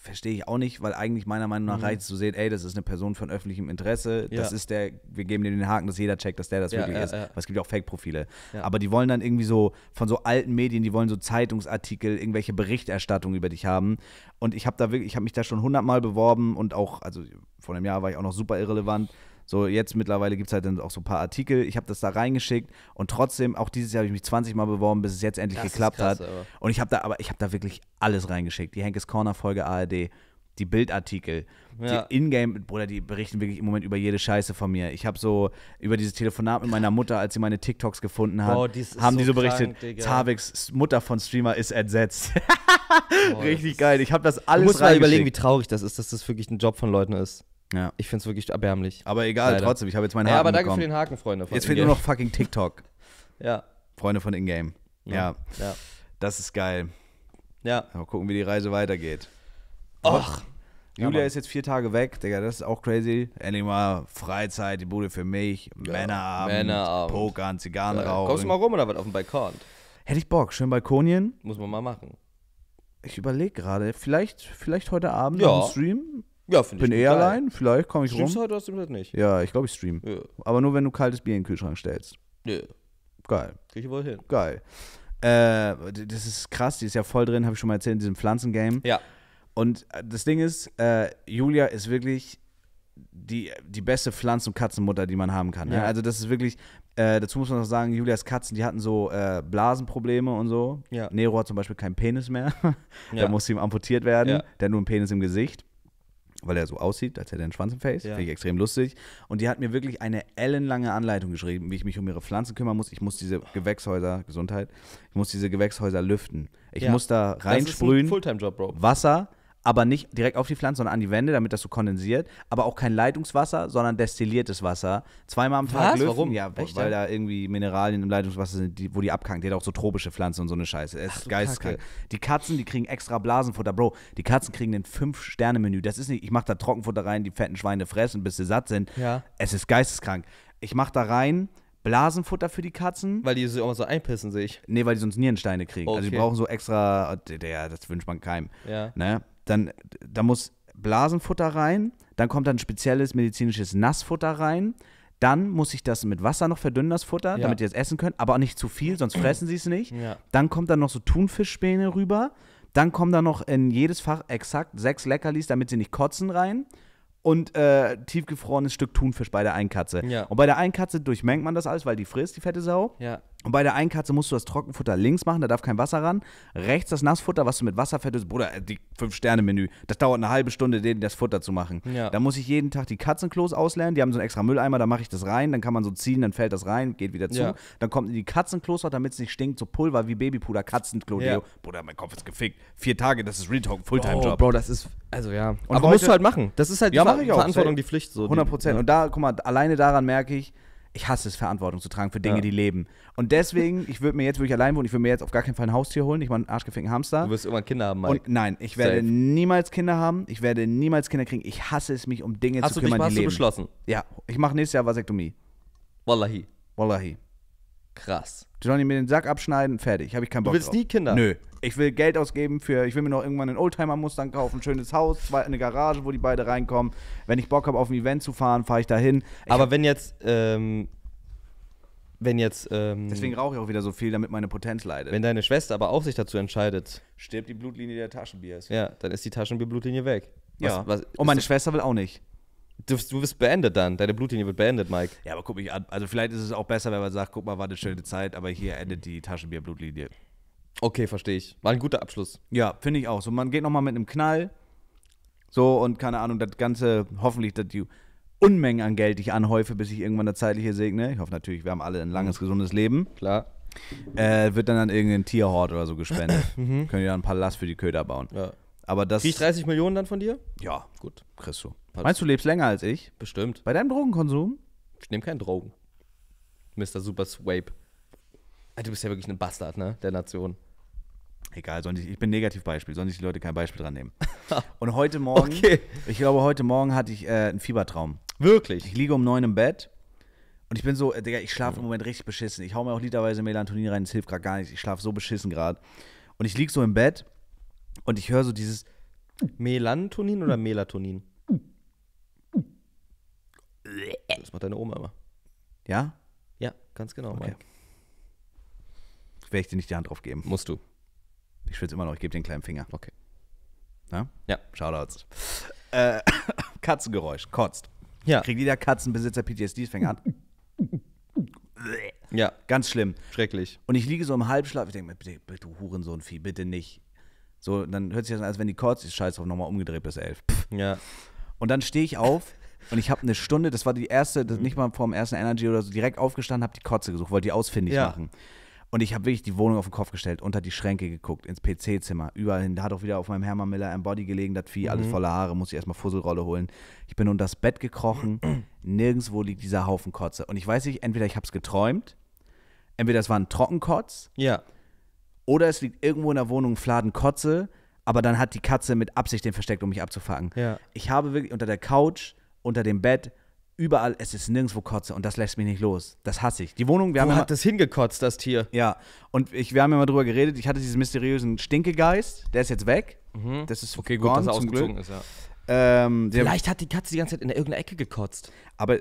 verstehe ich auch nicht, weil eigentlich meiner Meinung nach mhm. reicht es zu sehen, ey, das ist eine Person von öffentlichem Interesse, ja. das ist der, wir geben dem den Haken, dass jeder checkt, dass der das ja, wirklich ja, ist. Ja. Weil es gibt ja auch Fake-Profile. Aber die wollen dann irgendwie so von so alten Medien, die wollen so Zeitungsartikel, irgendwelche Berichterstattungen über dich haben. Und ich habe da wirklich, ich habe mich da schon hundertmal beworben und auch, also vor einem Jahr war ich auch noch super irrelevant. So, jetzt mittlerweile gibt es halt dann auch so ein paar Artikel. Ich habe das da reingeschickt und trotzdem, auch dieses Jahr habe ich mich 20 Mal beworben, bis es jetzt endlich das geklappt krass, hat. Aber. Und ich habe da, aber ich habe da wirklich alles reingeschickt. Die Henkes Corner-Folge ARD, die Bildartikel, ja. die Ingame, Bruder, die berichten wirklich im Moment über jede Scheiße von mir. Ich habe so über dieses Telefonat mit meiner Mutter, als sie meine TikToks gefunden hat, wow, haben so die so berichtet, krank, Mutter von Streamer ist entsetzt. Boah, Richtig geil, ich habe das alles Du musst mal überlegen, wie traurig das ist, dass das wirklich ein Job von Leuten ist. Ja. Ich finde es wirklich erbärmlich. Aber egal, Leider. trotzdem, ich habe jetzt meinen Haken. Ja, aber danke bekommen. für den Haken, Freunde. Jetzt fehlt nur noch fucking TikTok. ja. Freunde von Ingame. Ja. ja. ja. Das ist geil. Ja. Mal gucken, wie die Reise weitergeht. Och. Julia ja, ist jetzt vier Tage weg, Digga, das ist auch crazy. Endlich mal Freizeit, die Bude für mich, ja. Männerabend, Männerabend, Pokern, Zigarrenrauch. Ja, kommst du mal rum oder was auf dem Balkon? Hätte ich Bock, schön Balkonien. Muss man mal machen. Ich überlege gerade, vielleicht, vielleicht heute Abend ja. im Stream. Ja, finde ich. Bin eh allein, vielleicht komme ich Streamst rum. Streamst du heute oder streamst du nicht? Ja, ich glaube, ich stream. Ja. Aber nur, wenn du kaltes Bier in den Kühlschrank stellst. Ja. Geil. Krieg ich wohl hin. Geil. Äh, das ist krass, die ist ja voll drin, habe ich schon mal erzählt, in diesem Pflanzengame. Ja. Und äh, das Ding ist, äh, Julia ist wirklich die, die beste Pflanzen- und Katzenmutter, die man haben kann. Ja. Ne? Ja? Also das ist wirklich, äh, dazu muss man noch sagen, Julias Katzen, die hatten so äh, Blasenprobleme und so. Ja. Nero hat zum Beispiel keinen Penis mehr. ja. Da musste ihm amputiert werden. Ja. Der hat nur einen Penis im Gesicht weil er so aussieht, als hätte er einen Schwanz im Face. Ja. Finde ich extrem lustig. Und die hat mir wirklich eine ellenlange Anleitung geschrieben, wie ich mich um ihre Pflanzen kümmern muss. Ich muss diese Gewächshäuser, Gesundheit, ich muss diese Gewächshäuser lüften. Ich ja. muss da reinsprühen. Das ist ein Fulltime-Job, Bro. Wasser aber nicht direkt auf die Pflanze, sondern an die Wände, damit das so kondensiert. Aber auch kein Leitungswasser, sondern destilliertes Wasser. Zweimal am Tag Was? Löffeln. Warum? Ja, Echt? weil da irgendwie Mineralien im Leitungswasser sind, die, wo die abkanken. Der hat auch so tropische Pflanzen und so eine Scheiße. Es ist geisteskrank. Die Katzen, die kriegen extra Blasenfutter. Bro, die Katzen kriegen ein Fünf-Sterne-Menü. Das ist nicht, ich mach da Trockenfutter rein, die fetten Schweine fressen, bis sie satt sind. Ja. Es ist geisteskrank. Ich mach da rein, Blasenfutter für die Katzen. Weil die sich auch so einpissen, sehe ich. Nee, weil die sonst Nierensteine kriegen. Okay. Also die brauchen so extra, der, das wünscht man keinem. Ja. Ne? dann da muss Blasenfutter rein, dann kommt dann spezielles medizinisches Nassfutter rein, dann muss ich das mit Wasser noch verdünnen, das Futter, ja. damit die es essen können, aber auch nicht zu viel, sonst fressen sie es nicht. Ja. Dann kommt dann noch so Thunfischspäne rüber, dann kommen dann noch in jedes Fach exakt sechs Leckerlis, damit sie nicht kotzen rein und äh, tiefgefrorenes Stück Thunfisch bei der Einkatze. Ja. Und bei der Einkatze durchmengt man das alles, weil die frisst, die fette Sau. Ja. Und bei der einen Katze musst du das Trockenfutter links machen, da darf kein Wasser ran. Rechts das Nassfutter, was du mit Wasser fettest. Bruder, äh, die Fünf-Sterne-Menü. Das dauert eine halbe Stunde, denen das Futter zu machen. Ja. Da muss ich jeden Tag die Katzenklos auslernen. Die haben so einen extra Mülleimer, da mache ich das rein. Dann kann man so ziehen, dann fällt das rein, geht wieder zu. Ja. Dann kommt in die Katzenklos, damit es nicht stinkt, so Pulver wie Babypuder, Katzenklo. Ja. Bruder, mein Kopf ist gefickt. Vier Tage, das ist Real Talk, Fulltime-Job. Oh, Bro, das ist, also ja. Und Aber heute, musst du halt machen. Das ist halt die ja, Ver Verantwortung, die Pflicht. So 100 Prozent. Und da, guck mal, alleine daran merke ich, ich hasse es, Verantwortung zu tragen für Dinge, ja. die leben. Und deswegen, ich würde mir jetzt, ich allein wohnen, ich würde mir jetzt auf gar keinen Fall ein Haustier holen, ich meine, einen arschgefickten Hamster. Du wirst irgendwann Kinder haben, Mike. Und nein, ich werde Safe. niemals Kinder haben, ich werde niemals Kinder kriegen. Ich hasse es, mich um Dinge hast zu kümmern, dich, die hast leben. Hast du beschlossen? Ja, ich mache nächstes Jahr Vasektomie. Wallahi. Wallahi. Krass. Die sollen mir den Sack abschneiden, fertig. Habe ich keinen Bock Du willst drauf. nie Kinder? Nö. Ich will Geld ausgeben für, ich will mir noch irgendwann einen Oldtimer-Mustang kaufen, ein schönes Haus, zwei, eine Garage, wo die beide reinkommen. Wenn ich Bock habe, auf ein Event zu fahren, fahre ich dahin. Ich Aber wenn jetzt, ähm, wenn jetzt, ähm, deswegen rauche ich auch wieder so viel, damit meine Potenz leidet. wenn deine Schwester aber auch sich dazu entscheidet, Stirbt die Blutlinie der Taschenbier. ja, dann ist die Taschenbier-Blutlinie weg. Was- was- Und meine Schwester will auch nicht. Du, du wirst beendet dann. Deine Blutlinie wird beendet, Mike. Ja, aber guck mich an. Also, vielleicht ist es auch besser, wenn man sagt, guck mal, war eine schöne Zeit, aber hier endet die Taschenbier-Blutlinie. Okay, verstehe ich. War ein guter Abschluss. Ja, finde ich auch. So, man geht nochmal mit einem Knall. So, und keine Ahnung, das Ganze, hoffentlich, dass die Unmengen an Geld, die ich anhäufe, bis ich irgendwann eine zeitliche segne. Ich hoffe natürlich, wir haben alle ein langes, mhm. gesundes Leben. Klar. Äh, wird dann an irgendeinen Tierhort oder so gespendet. mhm. Können ja ein paar Last für die Köder bauen. Ja. Aber das. Krieg ich 30 Millionen dann von dir? Ja, gut, kriegst du. Hat Meinst du, lebst länger als ich? Bestimmt. Bei deinem Drogenkonsum? Ich nehme keinen Drogen. Mr. Super Swape. Ah, du bist ja wirklich ein Bastard, ne? Der Nation. Egal, sonst, ich bin Negativbeispiel, sollen sich die Leute kein Beispiel dran nehmen. Und heute Morgen, okay. ich glaube, heute Morgen hatte ich äh, einen Fiebertraum. Wirklich? Ich liege um neun im Bett und ich bin so, äh, Digga, ich schlafe im Moment richtig beschissen. Ich hau mir auch literweise Melatonin rein, das hilft gerade gar nicht. Ich schlafe so beschissen gerade. Und ich liege so im Bett und ich höre so dieses Melantonin oder Melatonin? Das macht deine Oma immer. Ja? Ja, ganz genau, okay. Mike. Werde ich dir nicht die Hand drauf geben. Musst du. Ich schwitze immer noch, ich gebe dir einen kleinen Finger. Okay. Na? Ja. Shoutouts. Äh, Katzengeräusch, kotzt. Ja. Kriegt jeder Katzenbesitzer PTSD, fängt an. Ja. Ganz schlimm. Schrecklich. Und ich liege so im Halbschlaf. Ich denke mir, bitte, bitte, du Hurensohnvieh, bitte nicht. So, dann hört sich das an, als wenn die Chords, ist scheiß drauf, nochmal umgedreht bis elf. Pff. Ja. Und dann stehe ich auf und ich habe eine Stunde, das war die erste, das nicht mal vorm ersten Energy oder so, direkt aufgestanden, habe die Kotze gesucht, wollte die ausfindig ja. machen. Und ich habe wirklich die Wohnung auf den Kopf gestellt, unter die Schränke geguckt, ins PC-Zimmer, überall hin. Da hat auch wieder auf meinem Hermann Miller ein Body gelegen, das Vieh, mhm. alles voller Haare, muss ich erstmal Fusselrolle holen. Ich bin unter das Bett gekrochen, nirgendwo liegt dieser Haufen Kotze. Und ich weiß nicht, entweder ich habe es geträumt, entweder es war ein Trockenkotz. Ja. Oder es liegt irgendwo in der Wohnung Fladenkotze, aber dann hat die Katze mit Absicht den versteckt, um mich abzufangen. Ja. Ich habe wirklich unter der Couch, unter dem Bett, überall, es ist nirgendwo Kotze und das lässt mich nicht los. Das hasse ich. Die Wohnung, wir haben. Wo ja hat mal, das hingekotzt, das Tier? Ja. Und ich, wir haben ja mal drüber geredet, ich hatte diesen mysteriösen Stinkegeist, der ist jetzt weg. Mhm. Das ist okay, gut, gone, dass er ausgezogen ist, ja. Ähm, Vielleicht hat die Katze die ganze Zeit in irgendeiner Ecke gekotzt. Aber,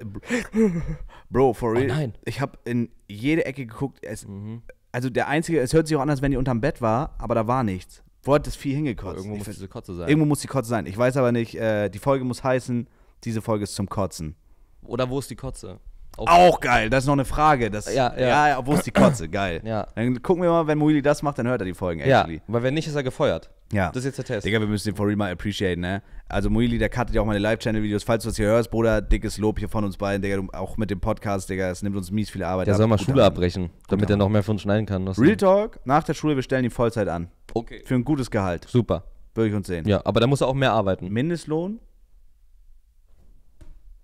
Bro, for oh real. Oh nein. Ich habe in jede Ecke geguckt. Es, mhm also der einzige, es hört sich auch anders, wenn die unterm Bett war, aber da war nichts. Wo hat das Vieh hingekotzt? irgendwo muss diese Kotze sein. Irgendwo muss die Kotze sein. Ich weiß aber nicht, äh, die Folge muss heißen, diese Folge ist zum Kotzen. Oder wo ist die Kotze? Auf auch geil, das ist noch eine Frage. Das, ja, ja. ja, wo ist die Kotze? Geil. Ja. Dann gucken wir mal, wenn Muili das macht, dann hört er die Folgen actually. Ja, weil wenn nicht, ist er gefeuert. Ja. Das ist jetzt der Test. Digga, wir müssen den for mal appreciaten, ne? Also Muili, der cuttet ja auch meine Live-Channel-Videos. Falls du das hier hörst, Bruder, dickes Lob hier von uns beiden, Digga, du, auch mit dem Podcast, Digga, es nimmt uns mies viel Arbeit. Der ab. soll mal Gut Schule an. abbrechen, damit er noch mehr von uns schneiden kann. Real Talk, nach der Schule, wir stellen ihn Vollzeit an. Okay. Für ein gutes Gehalt. Super. Würde ich uns sehen. Ja, aber da muss er auch mehr arbeiten. Mindestlohn?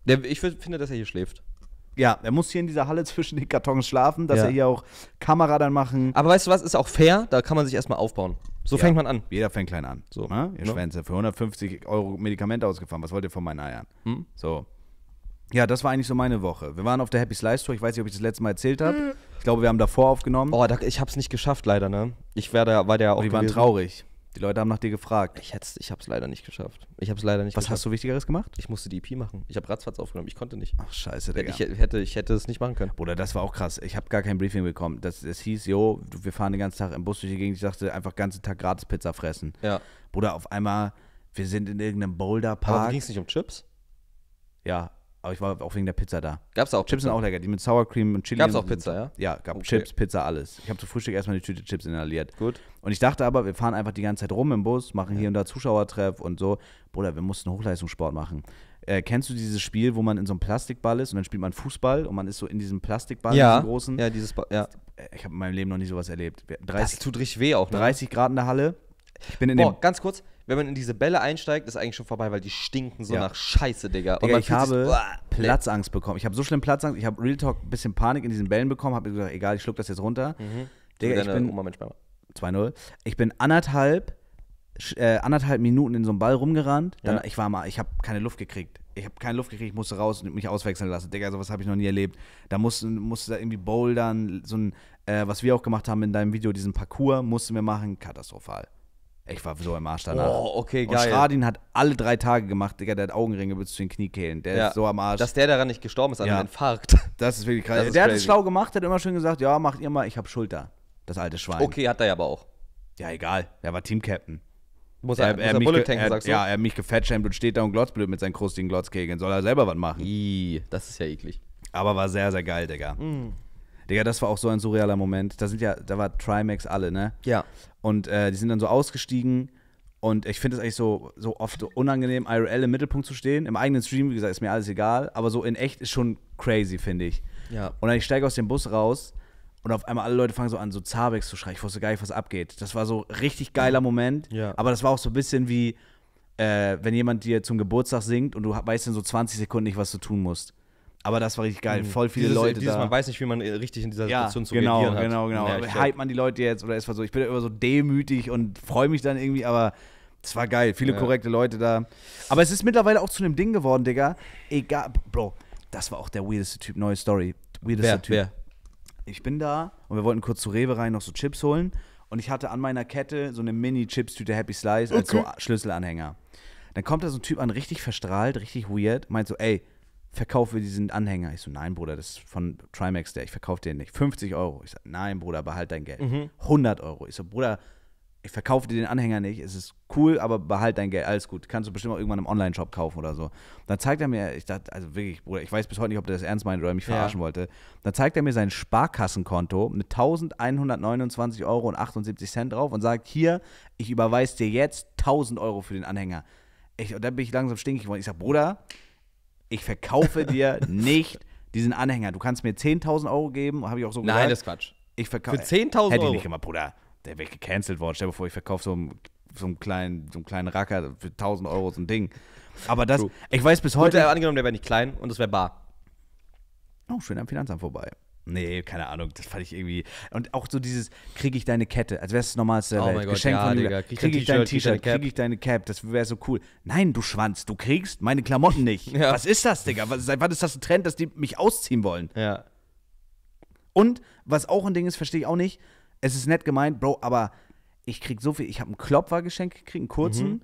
Der, ich finde, dass er hier schläft. Ja, er muss hier in dieser Halle zwischen den Kartons schlafen, dass ja. er hier auch Kamera dann machen. Aber weißt du was, ist auch fair, da kann man sich erstmal aufbauen. So ja. fängt man an. Jeder fängt klein an. So. Ne? Ihr ne? Schwänze, für 150 Euro Medikamente ausgefahren. Was wollt ihr von meinen Eiern? Mhm. So. Ja, das war eigentlich so meine Woche. Wir waren auf der Happy Slice Tour. Ich weiß nicht, ob ich das letzte Mal erzählt habe. Hm. Ich glaube, wir haben davor aufgenommen. Boah, da, ich habe es nicht geschafft, leider, ne? Ich wär da, war der oh, auch. die gewesen. waren traurig. Die Leute haben nach dir gefragt. Ich, hätt's- ich habe es leider nicht geschafft. Ich habe es leider nicht Was geschafft. hast du Wichtigeres gemacht? Ich musste die EP machen. Ich habe ratzfatz aufgenommen. Ich konnte nicht. Ach, scheiße, Digga. Ich hätte, ich hätte es nicht machen können. Bruder, das war auch krass. Ich habe gar kein Briefing bekommen. Das, das hieß, jo, wir fahren den ganzen Tag im Bus durch die Gegend. Ich dachte, einfach den ganzen Tag gratis Pizza fressen. Ja. Bruder, auf einmal, wir sind in irgendeinem Aber Boulderpark. ging es nicht um Chips? Ja, aber ich war auch wegen der Pizza da. Gab's da auch Chips Pizza? sind auch lecker, die mit Sour Cream und Chili. Gab's auch Pizza, ja? Ja, gab okay. Chips, Pizza, alles. Ich habe zu Frühstück erstmal die Tüte Chips inhaliert. Gut. Und ich dachte aber, wir fahren einfach die ganze Zeit rum im Bus, machen ja. hier und da Zuschauertreff und so. Bruder, wir mussten Hochleistungssport machen. Äh, kennst du dieses Spiel, wo man in so einem Plastikball ist und dann spielt man Fußball und man ist so in diesem Plastikball, ja, diesem großen? Ja, dieses ba ja. Äh, ich habe in meinem Leben noch nie sowas erlebt. 30, das tut richtig weh auch, ne? 30 Grad in der Halle. Ich bin in Boah, dem ganz kurz, wenn man in diese Bälle einsteigt, ist eigentlich schon vorbei, weil die stinken so ja. nach Scheiße, Digga. Und man ich habe sich, Platzangst bekommen. Ich habe so schlimm Platzangst. Ich habe Real Talk ein bisschen Panik in diesen Bällen bekommen. Habe gesagt, egal, ich schluck das jetzt runter. Mhm. Digga, ich bin. Oma, 2-0. Ich bin anderthalb, äh, anderthalb Minuten in so einem Ball rumgerannt. Dann, ja. Ich war mal, ich habe keine Luft gekriegt ich habe keine Luft gekriegt, ich musste raus und mich auswechseln lassen. Digga, sowas habe ich noch nie erlebt. Da mussten, musste da irgendwie bouldern, so ein, äh, was wir auch gemacht haben in deinem Video, diesen Parcours mussten wir machen, katastrophal. Ich war so im Arsch danach. Oh, okay, geil. Und Stradin hat alle drei Tage gemacht, Digga, der hat Augenringe bis zu den Kniekehlen. Der ja. ist so am Arsch. Dass der daran nicht gestorben ist, an ja. einem Infarkt. Das ist wirklich krass. Ist der crazy. hat es schlau gemacht, hat immer schön gesagt, ja, macht ihr mal, ich hab Schulter. Das alte Schwein. Okay, hat er ja aber auch. Ja, egal. Er war Teamcaptain. Muss er, er, muss er, er Bullet tanken, er, sagst du? Ja, er hat mich gefettshamed und steht da und glotzblöd mit seinen krustigen Glotzkegeln. Soll er selber was machen? Ii, das ist ja eklig. Aber war sehr, sehr geil, Digga. Mm. Digga, das war auch so ein surrealer Moment. Da sind ja, da war Trimax alle, ne? Ja. Und äh, die sind dann so ausgestiegen. Und ich finde es eigentlich so, so oft unangenehm, IRL im Mittelpunkt zu stehen. Im eigenen Stream, wie gesagt, ist mir alles egal. Aber so in echt ist schon crazy, finde ich. Ja. Und dann ich steige aus dem Bus raus und auf einmal alle Leute fangen so an, so Zabex zu schreien. Ich wusste gar nicht, was abgeht. Das war so richtig geiler Moment. Ja. Aber das war auch so ein bisschen wie, äh, wenn jemand dir zum Geburtstag singt und du weißt in so 20 Sekunden nicht, was du tun musst. Aber das war richtig geil. Mhm. Voll viele dieses, äh, Leute dieses, da. Man weiß nicht, wie man richtig in dieser ja, Situation zu genau, reagieren hat. Genau, genau, genau. Ja, hype man die Leute jetzt oder ist so. Ich bin immer so demütig und freue mich dann irgendwie, aber es war geil. Viele ja. korrekte Leute da. Aber es ist mittlerweile auch zu einem Ding geworden, Digga. Egal, Bro, das war auch der weirdeste Typ. Neue Story. Weirdeste wer, Typ. Wer? Ich bin da und wir wollten kurz zu Rewe rein noch so Chips holen. Und ich hatte an meiner Kette so eine Mini-Chips-Tüte Happy Slice okay. als so Schlüsselanhänger. Dann kommt da so ein Typ an, richtig verstrahlt, richtig weird, meint so, ey, verkaufe diesen Anhänger. Ich so, nein, Bruder, das ist von Trimax, der, ich verkaufe den nicht. 50 Euro. Ich so, nein, Bruder, behalt dein Geld. Mhm. 100 Euro. Ich so, Bruder, ich verkaufe dir den Anhänger nicht, es ist cool, aber behalt dein Geld, alles gut. Kannst du bestimmt auch irgendwann im Online-Shop kaufen oder so. dann zeigt er mir, ich dachte, also wirklich, Bruder, ich weiß bis heute nicht, ob der das ernst meint oder mich verarschen ja. wollte. Dann zeigt er mir sein Sparkassenkonto mit 1129 Euro und 78 Cent drauf und sagt, hier, ich überweise dir jetzt 1000 Euro für den Anhänger. Ich, und da bin ich langsam stinkig geworden. Ich sage, Bruder, ich verkaufe dir nicht diesen Anhänger. Du kannst mir 10.000 Euro geben, habe ich auch so gesagt. Nein, das ist Quatsch. Ich Für 10.000 Euro? Hätte ich nicht gemacht, Bruder. Der wäre gecancelt worden. Stell dir vor, ich verkaufe so einen so kleinen, so einen kleinen Racker für 1000 Euro so ein Ding. Aber das, True. ich weiß bis heute. Gut, äh, angenommen, der wäre nicht klein und das wäre bar. Oh, schön am Finanzamt vorbei. Nee, keine Ahnung. Das fand ich irgendwie. Und auch so dieses, kriege ich deine Kette, als wäre es das Normalste der oh Welt. Gott, Geschenk ja, von Digga. Krieg, krieg ich dein T-Shirt, kriege ich deine Cap, das wäre so cool. Nein, du Schwanz, du kriegst meine Klamotten nicht. ja. Was ist das, Digga? Was, seit wann ist das ein Trend, dass die mich ausziehen wollen? Ja. Und was auch ein Ding ist, verstehe ich auch nicht. Es ist nett gemeint, Bro, aber ich krieg so viel. Ich habe einen Klopfergeschenk gekriegt, einen kurzen, mhm.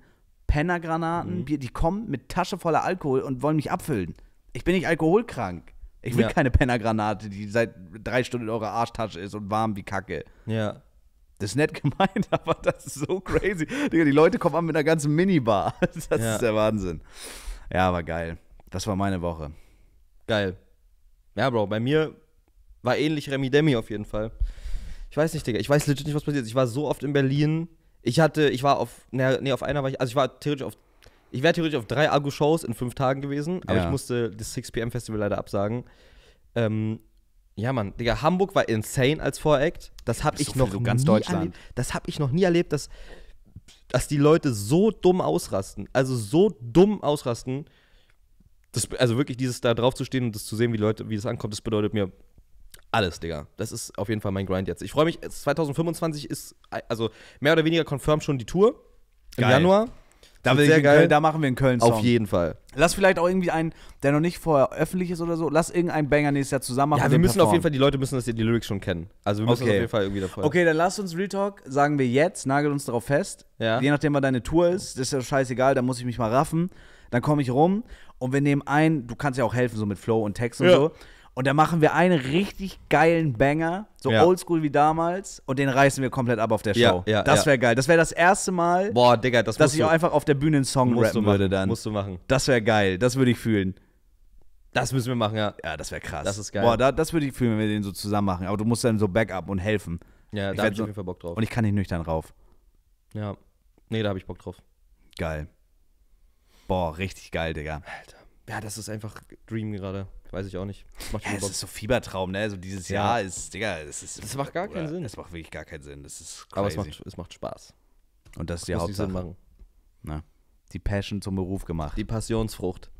Pennergranaten, mhm. Bier, die kommen mit Tasche voller Alkohol und wollen mich abfüllen. Ich bin nicht alkoholkrank. Ich will ja. keine Pennergranate, die seit drei Stunden in eurer Arschtasche ist und warm wie Kacke. Ja. Das ist nett gemeint, aber das ist so crazy. Digga, die Leute kommen an mit einer ganzen Minibar. Das ja. ist der Wahnsinn. Ja, war geil. Das war meine Woche. Geil. Ja, Bro, bei mir war ähnlich Remy Demi auf jeden Fall. Ich weiß nicht, Digga. Ich weiß legit nicht, was passiert ist. Ich war so oft in Berlin. Ich hatte, ich war auf, nee, auf einer war ich, also ich war theoretisch auf ich wäre theoretisch auf drei agu shows in fünf Tagen gewesen, aber ja. ich musste das 6 pm Festival leider absagen. Ähm, ja, Mann, Digga, Hamburg war insane als Voract. Das habe ich so noch so ganz nie Erlebt. ich noch nie erlebt, dass, dass die Leute so dumm ausrasten. Also so dumm ausrasten. Das, also wirklich dieses da drauf zu stehen und das zu sehen, wie Leute, wie das ankommt, das bedeutet mir alles, Digga. Das ist auf jeden Fall mein Grind jetzt. Ich freue mich, 2025 ist also mehr oder weniger confirmed schon die Tour im Geil. Januar. Da, will sehr in geil. Köln, da machen wir in Köln Song. Auf jeden Fall. Lass vielleicht auch irgendwie einen, der noch nicht vorher öffentlich ist oder so, lass irgendeinen Banger nächstes Jahr zusammen machen. Ja, wir müssen performen. auf jeden Fall, die Leute müssen das, die Lyrics schon kennen. Also wir müssen okay. das auf jeden Fall irgendwie davor. Okay, dann lass uns Real Talk, sagen wir jetzt, nagel uns darauf fest. Ja. Je nachdem, was deine Tour ist, das ist ja scheißegal, da muss ich mich mal raffen. Dann komme ich rum und wir nehmen ein, du kannst ja auch helfen, so mit Flow und Text und ja. so. Und da machen wir einen richtig geilen Banger, so ja. oldschool wie damals, und den reißen wir komplett ab auf der Show. Ja, ja, das wäre geil. Das wäre das erste Mal, Boah, Digga, das dass ich auch einfach auf der Bühne einen Song rappen machen, würde dann. Musst du machen. Das wäre geil. Das würde ich fühlen. Das müssen wir machen, ja. Ja, das wäre krass. Das ist geil. Boah, da, das würde ich fühlen, wenn wir den so zusammen machen. Aber du musst dann so Backup und helfen. Ja, ich da habe ich so, auf jeden Fall Bock drauf. Und ich kann nicht nüchtern rauf. Ja. Nee, da habe ich Bock drauf. Geil. Boah, richtig geil, Digga. Alter ja, das ist einfach Dream gerade. Weiß ich auch nicht. Das macht ja, es ist so Fiebertraum, ne? So dieses ja. Jahr ist, Digga, es ist. Das macht gar keinen Sinn. Das macht wirklich gar keinen Sinn. Das ist crazy. Aber es macht, es macht Spaß. Und das ist die Muss Hauptsache. Die Sinn machen. Na, die Passion zum Beruf gemacht. Die Passionsfrucht.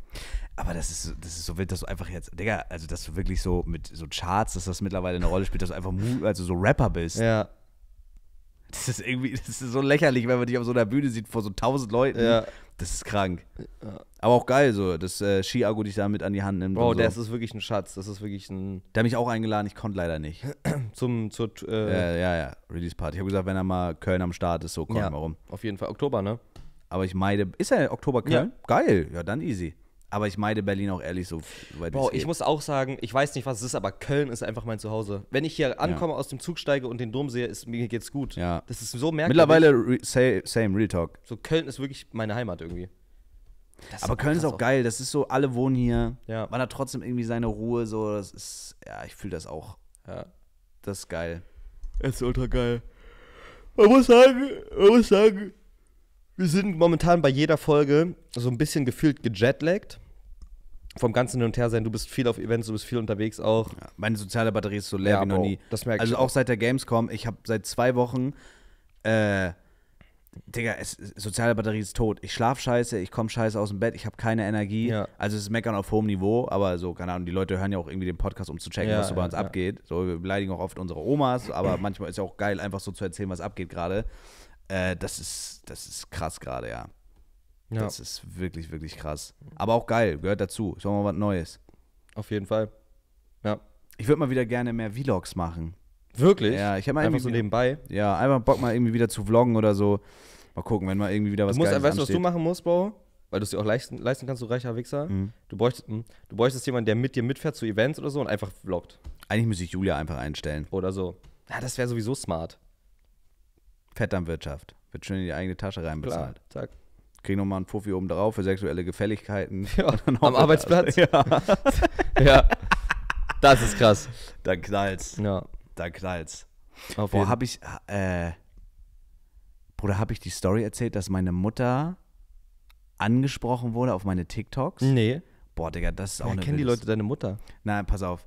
Aber das ist, das ist so wild, dass du einfach jetzt, Digga, also dass du wirklich so mit so Charts, dass das mittlerweile eine Rolle spielt, dass du einfach also so Rapper bist. Ja. Das ist irgendwie, das ist so lächerlich, wenn man dich auf so einer Bühne sieht vor so tausend Leuten. Ja. Das ist krank. Aber auch geil, so das äh, Ski-Akku, die ich da mit an die Hand nimmt. Bro, so. das ist wirklich ein Schatz. Das ist wirklich ein. Der hat mich auch eingeladen, ich konnte leider nicht. Zum, zur. Äh, ja, ja, ja. Release-Party. Ich habe gesagt, wenn er mal Köln am Start ist, so komm, ja, warum? Auf jeden Fall. Oktober, ne? Aber ich meide. Ist er Oktober Köln? Ja. Geil. Ja, dann easy. Aber ich meide Berlin auch ehrlich so weit Bro, ich muss auch sagen, ich weiß nicht, was es ist, aber Köln ist einfach mein Zuhause. Wenn ich hier ankomme, ja. aus dem Zug steige und den Dom sehe, ist, mir geht's gut. Ja. Das ist so merkwürdig. Mittlerweile re say, same, Real Talk. So Köln ist wirklich meine Heimat irgendwie. Das aber ist Köln ist auch, auch geil, das ist so, alle wohnen hier, ja. man hat trotzdem irgendwie seine Ruhe, so, das ist, ja, ich fühle das auch. Ja. Das ist geil. Es ist ultra geil. Man muss sagen, man muss sagen, wir sind momentan bei jeder Folge so ein bisschen gefühlt gejetlaggt vom ganzen Hin und Her sein, du bist viel auf Events, du bist viel unterwegs auch. Ja, meine soziale Batterie ist so leer ja, wie noch nie. Das merke also ich auch seit der Gamescom, ich habe seit zwei Wochen, äh, Digga, es, soziale Batterie ist tot. Ich schlaf scheiße, ich komme scheiße aus dem Bett, ich habe keine Energie. Ja. Also es ist meckern auf hohem Niveau, aber so, keine Ahnung, die Leute hören ja auch irgendwie den Podcast, um zu checken, was so bei uns abgeht. So, wir beleidigen auch oft unsere Omas, aber manchmal ist ja auch geil, einfach so zu erzählen, was abgeht gerade. Äh, das ist, das ist krass gerade, ja. Ja. Das ist wirklich, wirklich krass. Aber auch geil, gehört dazu. Ist auch mal was Neues. Auf jeden Fall. Ja. Ich würde mal wieder gerne mehr Vlogs machen. Wirklich? Ja, ich habe einfach so nebenbei. Ja, einfach Bock mal irgendwie wieder zu vloggen oder so. Mal gucken, wenn mal irgendwie wieder was du musst, Geiles Weißt du, was du machen musst, Bro? Weil du es dir auch leisten, leisten kannst, du reicher Wichser. Mhm. Du, bräuchtest, hm, du bräuchtest jemanden, der mit dir mitfährt zu Events oder so und einfach vloggt. Eigentlich müsste ich Julia einfach einstellen. Oder so. Ja, das wäre sowieso smart. Fett an Wirtschaft. Wird schön in die eigene Tasche reinbezahlt. Klar, zack kriegen nochmal einen Puffi oben drauf für sexuelle Gefälligkeiten. Ja, am Arbeitsplatz. Ja. ja. Das ist krass. Dann knallt's. Ja. Dann knallt's. Auf Boah, habe ich, äh, Bruder, habe ich die Story erzählt, dass meine Mutter angesprochen wurde auf meine TikToks? Nee. Boah, Digga, das ist auch ja, eine. kennen die Leute deine Mutter? Nein, pass auf.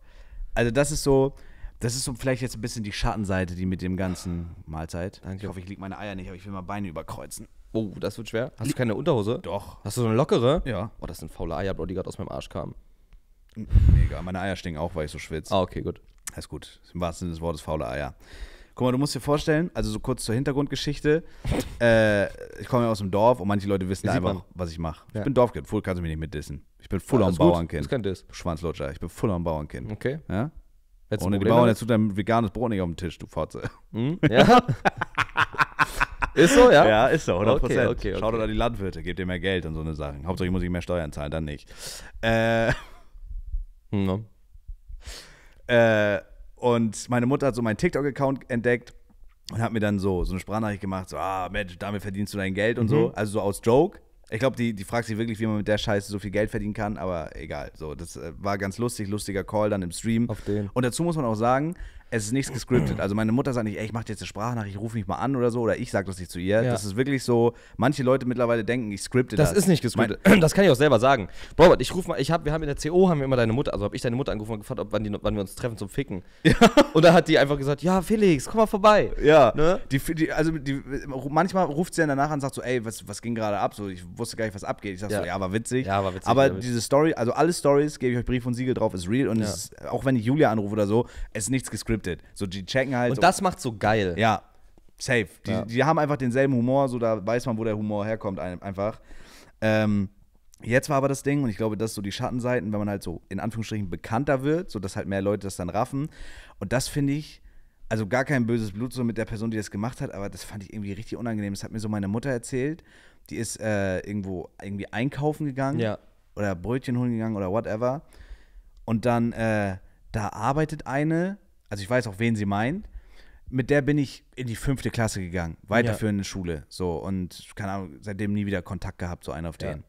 Also, das ist so, das ist so vielleicht jetzt ein bisschen die Schattenseite, die mit dem ganzen Mahlzeit. Danke. Ich hoffe, ich liege meine Eier nicht, aber ich will mal Beine überkreuzen. Oh, das wird schwer. Hast du keine Unterhose? Doch. Hast du so eine lockere? Ja. Oh, das sind faule Eier, Bro, die gerade aus meinem Arsch kamen. Mega. Meine Eier stinken auch, weil ich so schwitze. Ah, okay, gut. Alles gut. Im wahrsten Sinne des Wortes faule Eier. Guck mal, du musst dir vorstellen, also so kurz zur Hintergrundgeschichte. äh, ich komme ja aus dem Dorf und manche Leute wissen ja, einfach, man. was ich mache. Ja. Ich bin Dorfkind, full kannst du mich nicht mitdissen. Ich bin full ja, on Bauernkind. Das kann Schwanzlutscher, ich bin full on Bärnkind. Okay. Ja? Ohne die Bauern, jetzt tut dein veganes Brot nicht auf dem Tisch, du Fotze. Hm? Ja. Ist so, ja? Ja, ist so, 100 Prozent. Okay, okay, okay. Schaut doch an die Landwirte, gebt ihr mehr Geld und so eine Sache. Hauptsache, muss ich mehr Steuern zahlen, dann nicht. Äh, hm, no. Ne? äh, und meine Mutter hat so meinen TikTok-Account entdeckt und hat mir dann so, so eine Sprachnachricht gemacht, so, ah, Mensch, damit verdienst du dein Geld und mhm. so. Also so aus Joke. Ich glaube, die, die fragt sich wirklich, wie man mit der Scheiße so viel Geld verdienen kann, aber egal. So, das äh, war ganz lustig, lustiger Call dann im Stream. Auf den. Und dazu muss man auch sagen, es ist nichts gescriptet. Mhm. Also meine Mutter sagt nicht, ey, ich mach dir jetzt eine Sprachnachricht, ich ruf mich mal an oder so, oder ich sage das nicht zu ihr. Ja. Das ist wirklich so, manche Leute mittlerweile denken, ich skripte das. Das ist nicht gescriptet. Mein das kann ich auch selber sagen. Robert, ich ruf mal, ich hab, wir haben in der CO haben wir immer deine Mutter, also habe ich deine Mutter angerufen und gefragt, ob, wann, die, wann wir uns treffen zum Ficken. Ja. Und da hat die einfach gesagt, ja, Felix, komm mal vorbei. Ja. Ne? Die, die, also die, manchmal ruft sie dann danach an und sagt so, ey, was, was ging gerade ab? So, ich wusste gar nicht, was abgeht. Ich sag ja. so, ja, war witzig. Ja, war witzig. Aber diese Story, also alle Stories, gebe ich euch Brief und Siegel drauf, ist real und ist, auch wenn ich Julia anrufe oder so, es ist nichts gescriptet flipped So, die checken halt. Und das macht so geil. Ja, safe. Die, ja. die haben einfach denselben Humor, so da weiß man, wo der Humor herkommt, einfach. Ähm, jetzt war aber das Ding, und ich glaube, das ist so die Schattenseiten, wenn man halt so in Anführungsstrichen bekannter wird, sodass halt mehr Leute das dann raffen. Und das finde ich, also gar kein böses Blut so mit der Person, die das gemacht hat, aber das fand ich irgendwie richtig unangenehm. Das hat mir so meine Mutter erzählt. Die ist äh, irgendwo irgendwie einkaufen gegangen ja. oder Brötchen holen gegangen oder whatever. Und dann, äh, da arbeitet eine also ich weiß auch, wen sie meinen, mit der bin ich in die fünfte Klasse gegangen, weiterführende ja. Schule. So, und keine Ahnung, seitdem nie wieder Kontakt gehabt, so einer auf den. Ja.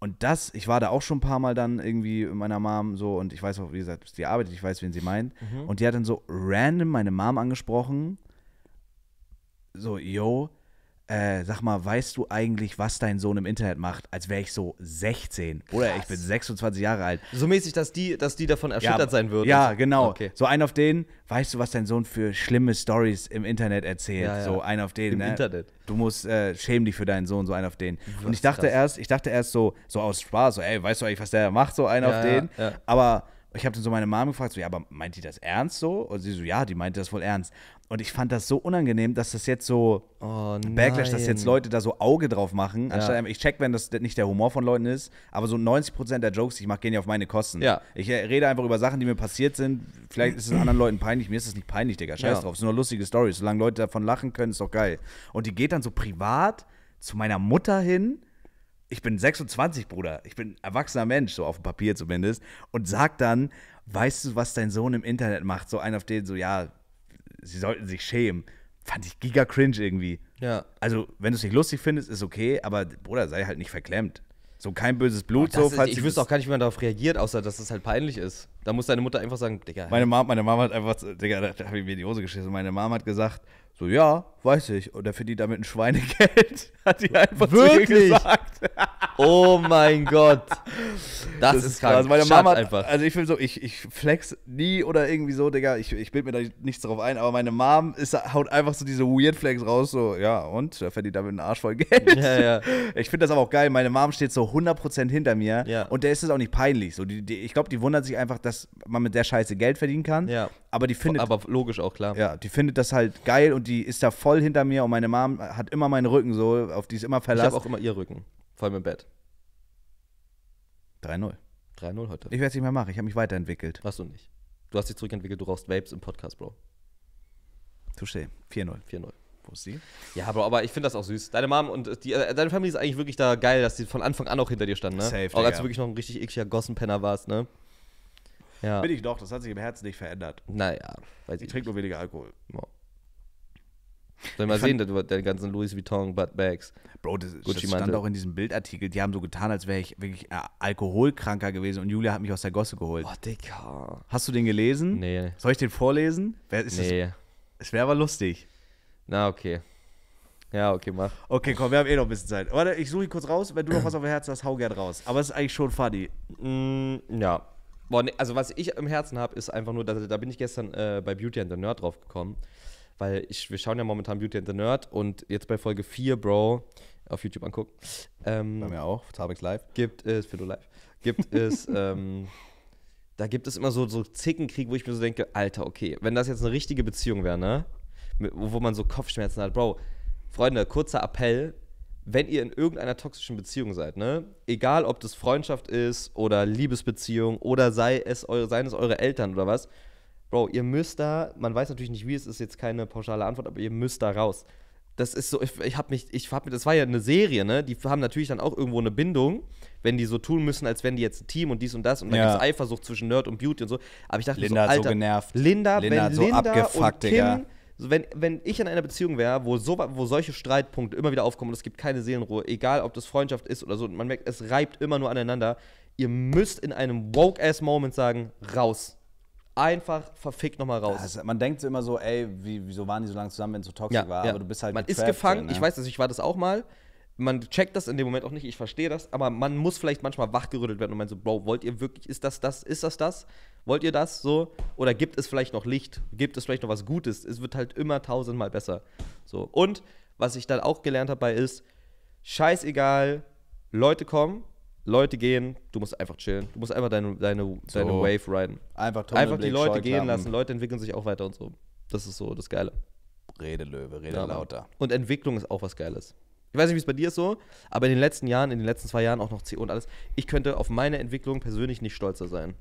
Und das, ich war da auch schon ein paar Mal dann irgendwie mit meiner Mom so und ich weiß auch, wie gesagt, die arbeitet, ich weiß, wen sie meint. Mhm. Und die hat dann so random meine Mom angesprochen. So, yo, äh, sag mal, weißt du eigentlich, was dein Sohn im Internet macht? Als wäre ich so 16 Krass. oder ich bin 26 Jahre alt. So mäßig, dass die, dass die davon erschüttert ja, sein würden. Ja, genau. Okay. So ein auf den, weißt du, was dein Sohn für schlimme Stories im Internet erzählt? Ja, ja. So ein auf den. Im ne? Internet. Du musst äh, schämen dich für deinen Sohn, so ein auf den. Und ich dachte Krass. erst, ich dachte erst so, so aus Spaß, so, ey, weißt du eigentlich, was der macht, so einen auf den? Aber ich habe dann so meine Mom gefragt, so, ja, aber meint die das ernst so? Und sie so, ja, die meint das wohl ernst. Und ich fand das so unangenehm, dass das jetzt so oh, Backlash, dass jetzt Leute da so Auge drauf machen. Ja. Anstatt, ich check, wenn das nicht der Humor von Leuten ist, aber so 90% der Jokes, die ich mache, gehen ja auf meine Kosten. Ja. Ich äh, rede einfach über Sachen, die mir passiert sind. Vielleicht ist es anderen Leuten peinlich. Mir ist es nicht peinlich, Digga. Scheiß ja. drauf. Es sind nur lustige Stories. Solange Leute davon lachen können, ist doch geil. Und die geht dann so privat zu meiner Mutter hin ich bin 26, Bruder. Ich bin erwachsener Mensch, so auf dem Papier zumindest. Und sag dann, weißt du, was dein Sohn im Internet macht? So einen auf den, so, ja, sie sollten sich schämen. Fand ich giga cringe irgendwie. Ja. Also, wenn du es nicht lustig findest, ist okay, aber Bruder, sei halt nicht verklemmt. So kein böses Blut, so ist, Ich wüsste auch gar nicht, wie man darauf reagiert, außer dass es das halt peinlich ist. Da muss deine Mutter einfach sagen, Digga. Meine Mama, meine Mama hat einfach, Digga, da, da habe ich mir die Hose geschissen. Meine Mama hat gesagt, so, ja, weiß ich. Und er verdient damit ein Schweinegeld, hat die einfach Wirklich? zu ihr gesagt. oh mein Gott. Das, das ist krass. Also meine Mama hat, einfach. Also ich bin so, ich, ich flex nie oder irgendwie so, Digga, ich, ich bild mir da nichts drauf ein, aber meine Mom ist, haut einfach so diese Weird Flex raus, so, ja, und? Da verdient damit einen Arsch voll Geld. Ja, ja. Ich finde das aber auch geil. Meine Mom steht so 100% hinter mir ja. und der ist es auch nicht peinlich. So, die, die, ich glaube, die wundert sich einfach, dass man mit der Scheiße Geld verdienen kann. Ja. Aber die findet. Aber logisch auch klar. Ja, die findet das halt geil und und die ist da voll hinter mir und meine Mom hat immer meinen Rücken so, auf die ist immer verlassen. Ich habe auch immer ihr Rücken, vor allem im Bett. 3-0. 3-0 heute. Ich werde es nicht mehr machen, ich habe mich weiterentwickelt. Hast du nicht. Du hast dich zurückentwickelt, du rauchst Vapes im Podcast, Bro. Touché, 4-0. 4-0. Wo ist sie? Ja, Bro, aber ich finde das auch süß. Deine Mom und äh, die, äh, deine Familie ist eigentlich wirklich da geil, dass sie von Anfang an auch hinter dir standen, ne? Safe, auch als ja. du wirklich noch ein richtig ekliger Gossenpenner warst, ne? Ja. Bin ich doch, das hat sich im Herzen nicht verändert. Naja, weiß ich. Ich trinke nur weniger Alkohol. Ja. Soll ich mal sehen, deine ganzen Louis Vuitton Butt Bags. Bro, das, das stand auch in diesem Bildartikel. Die haben so getan, als wäre ich wirklich äh, alkoholkranker gewesen und Julia hat mich aus der Gosse geholt. Oh, Digga. Hast du den gelesen? Nee. Soll ich den vorlesen? Wer, ist nee. Es wäre aber lustig. Na, okay. Ja, okay, mach. Okay, komm, wir haben eh noch ein bisschen Zeit. Warte, ich suche ihn kurz raus. Wenn du noch was auf dem Herzen hast, hau gern raus. Aber es ist eigentlich schon funny. Mm, ja. Boah, nee, also, was ich im Herzen habe, ist einfach nur, da, da bin ich gestern äh, bei Beauty and the Nerd drauf gekommen weil ich, wir schauen ja momentan Beauty and the Nerd und jetzt bei Folge 4, Bro, auf YouTube angucken. Ähm, Bei mir auch, Tabix Live. Gibt es, Fido Live, gibt es, ähm, da gibt es immer so, so Zickenkrieg, wo ich mir so denke, Alter, okay, wenn das jetzt eine richtige Beziehung wäre, ne? Mit, wo man so Kopfschmerzen hat, Bro, Freunde, kurzer Appell, wenn ihr in irgendeiner toxischen Beziehung seid, ne? Egal, ob das Freundschaft ist oder Liebesbeziehung oder sei es eure, seien es eure Eltern oder was, Bro, ihr müsst da, man weiß natürlich nicht wie, es ist jetzt keine pauschale Antwort, aber ihr müsst da raus. Das ist so, ich, ich hab mich, ich hab, das war ja eine Serie, ne? Die haben natürlich dann auch irgendwo eine Bindung, wenn die so tun müssen, als wenn die jetzt ein Team und dies und das und dann ja. gibt's Eifersucht zwischen Nerd und Beauty und so. Aber ich dachte Linda so, Alter, so genervt. Linda, Linda wenn so Linda abgefuckt, und Kim, Digga. So, wenn, wenn ich in einer Beziehung wäre, wo, so, wo solche Streitpunkte immer wieder aufkommen und es gibt keine Seelenruhe, egal ob das Freundschaft ist oder so, man merkt, es reibt immer nur aneinander, ihr müsst in einem woke-ass-Moment sagen, raus einfach verfickt nochmal raus. Also, man denkt immer so, ey, wie, wieso waren die so lange zusammen, wenn es so toxisch ja, war? Ja. Aber du bist halt Man ist gefangen, ne? ich weiß das, ich war das auch mal. Man checkt das in dem Moment auch nicht, ich verstehe das, aber man muss vielleicht manchmal wachgerüttelt werden und meint so, Bro, wollt ihr wirklich, ist das das, ist das das? Wollt ihr das so? Oder gibt es vielleicht noch Licht? Gibt es vielleicht noch was Gutes? Es wird halt immer tausendmal besser. So. Und was ich dann auch gelernt habe bei ist, scheißegal, Leute kommen, Leute gehen, du musst einfach chillen. Du musst einfach deine, deine, so. deine Wave riden. Einfach, einfach die Leute gehen lassen. Leute entwickeln sich auch weiter und so. Das ist so das Geile. Rede Löwe, rede ja, lauter. Und Entwicklung ist auch was Geiles. Ich weiß nicht, wie es bei dir ist so, aber in den letzten Jahren, in den letzten zwei Jahren auch noch CO und alles, ich könnte auf meine Entwicklung persönlich nicht stolzer sein.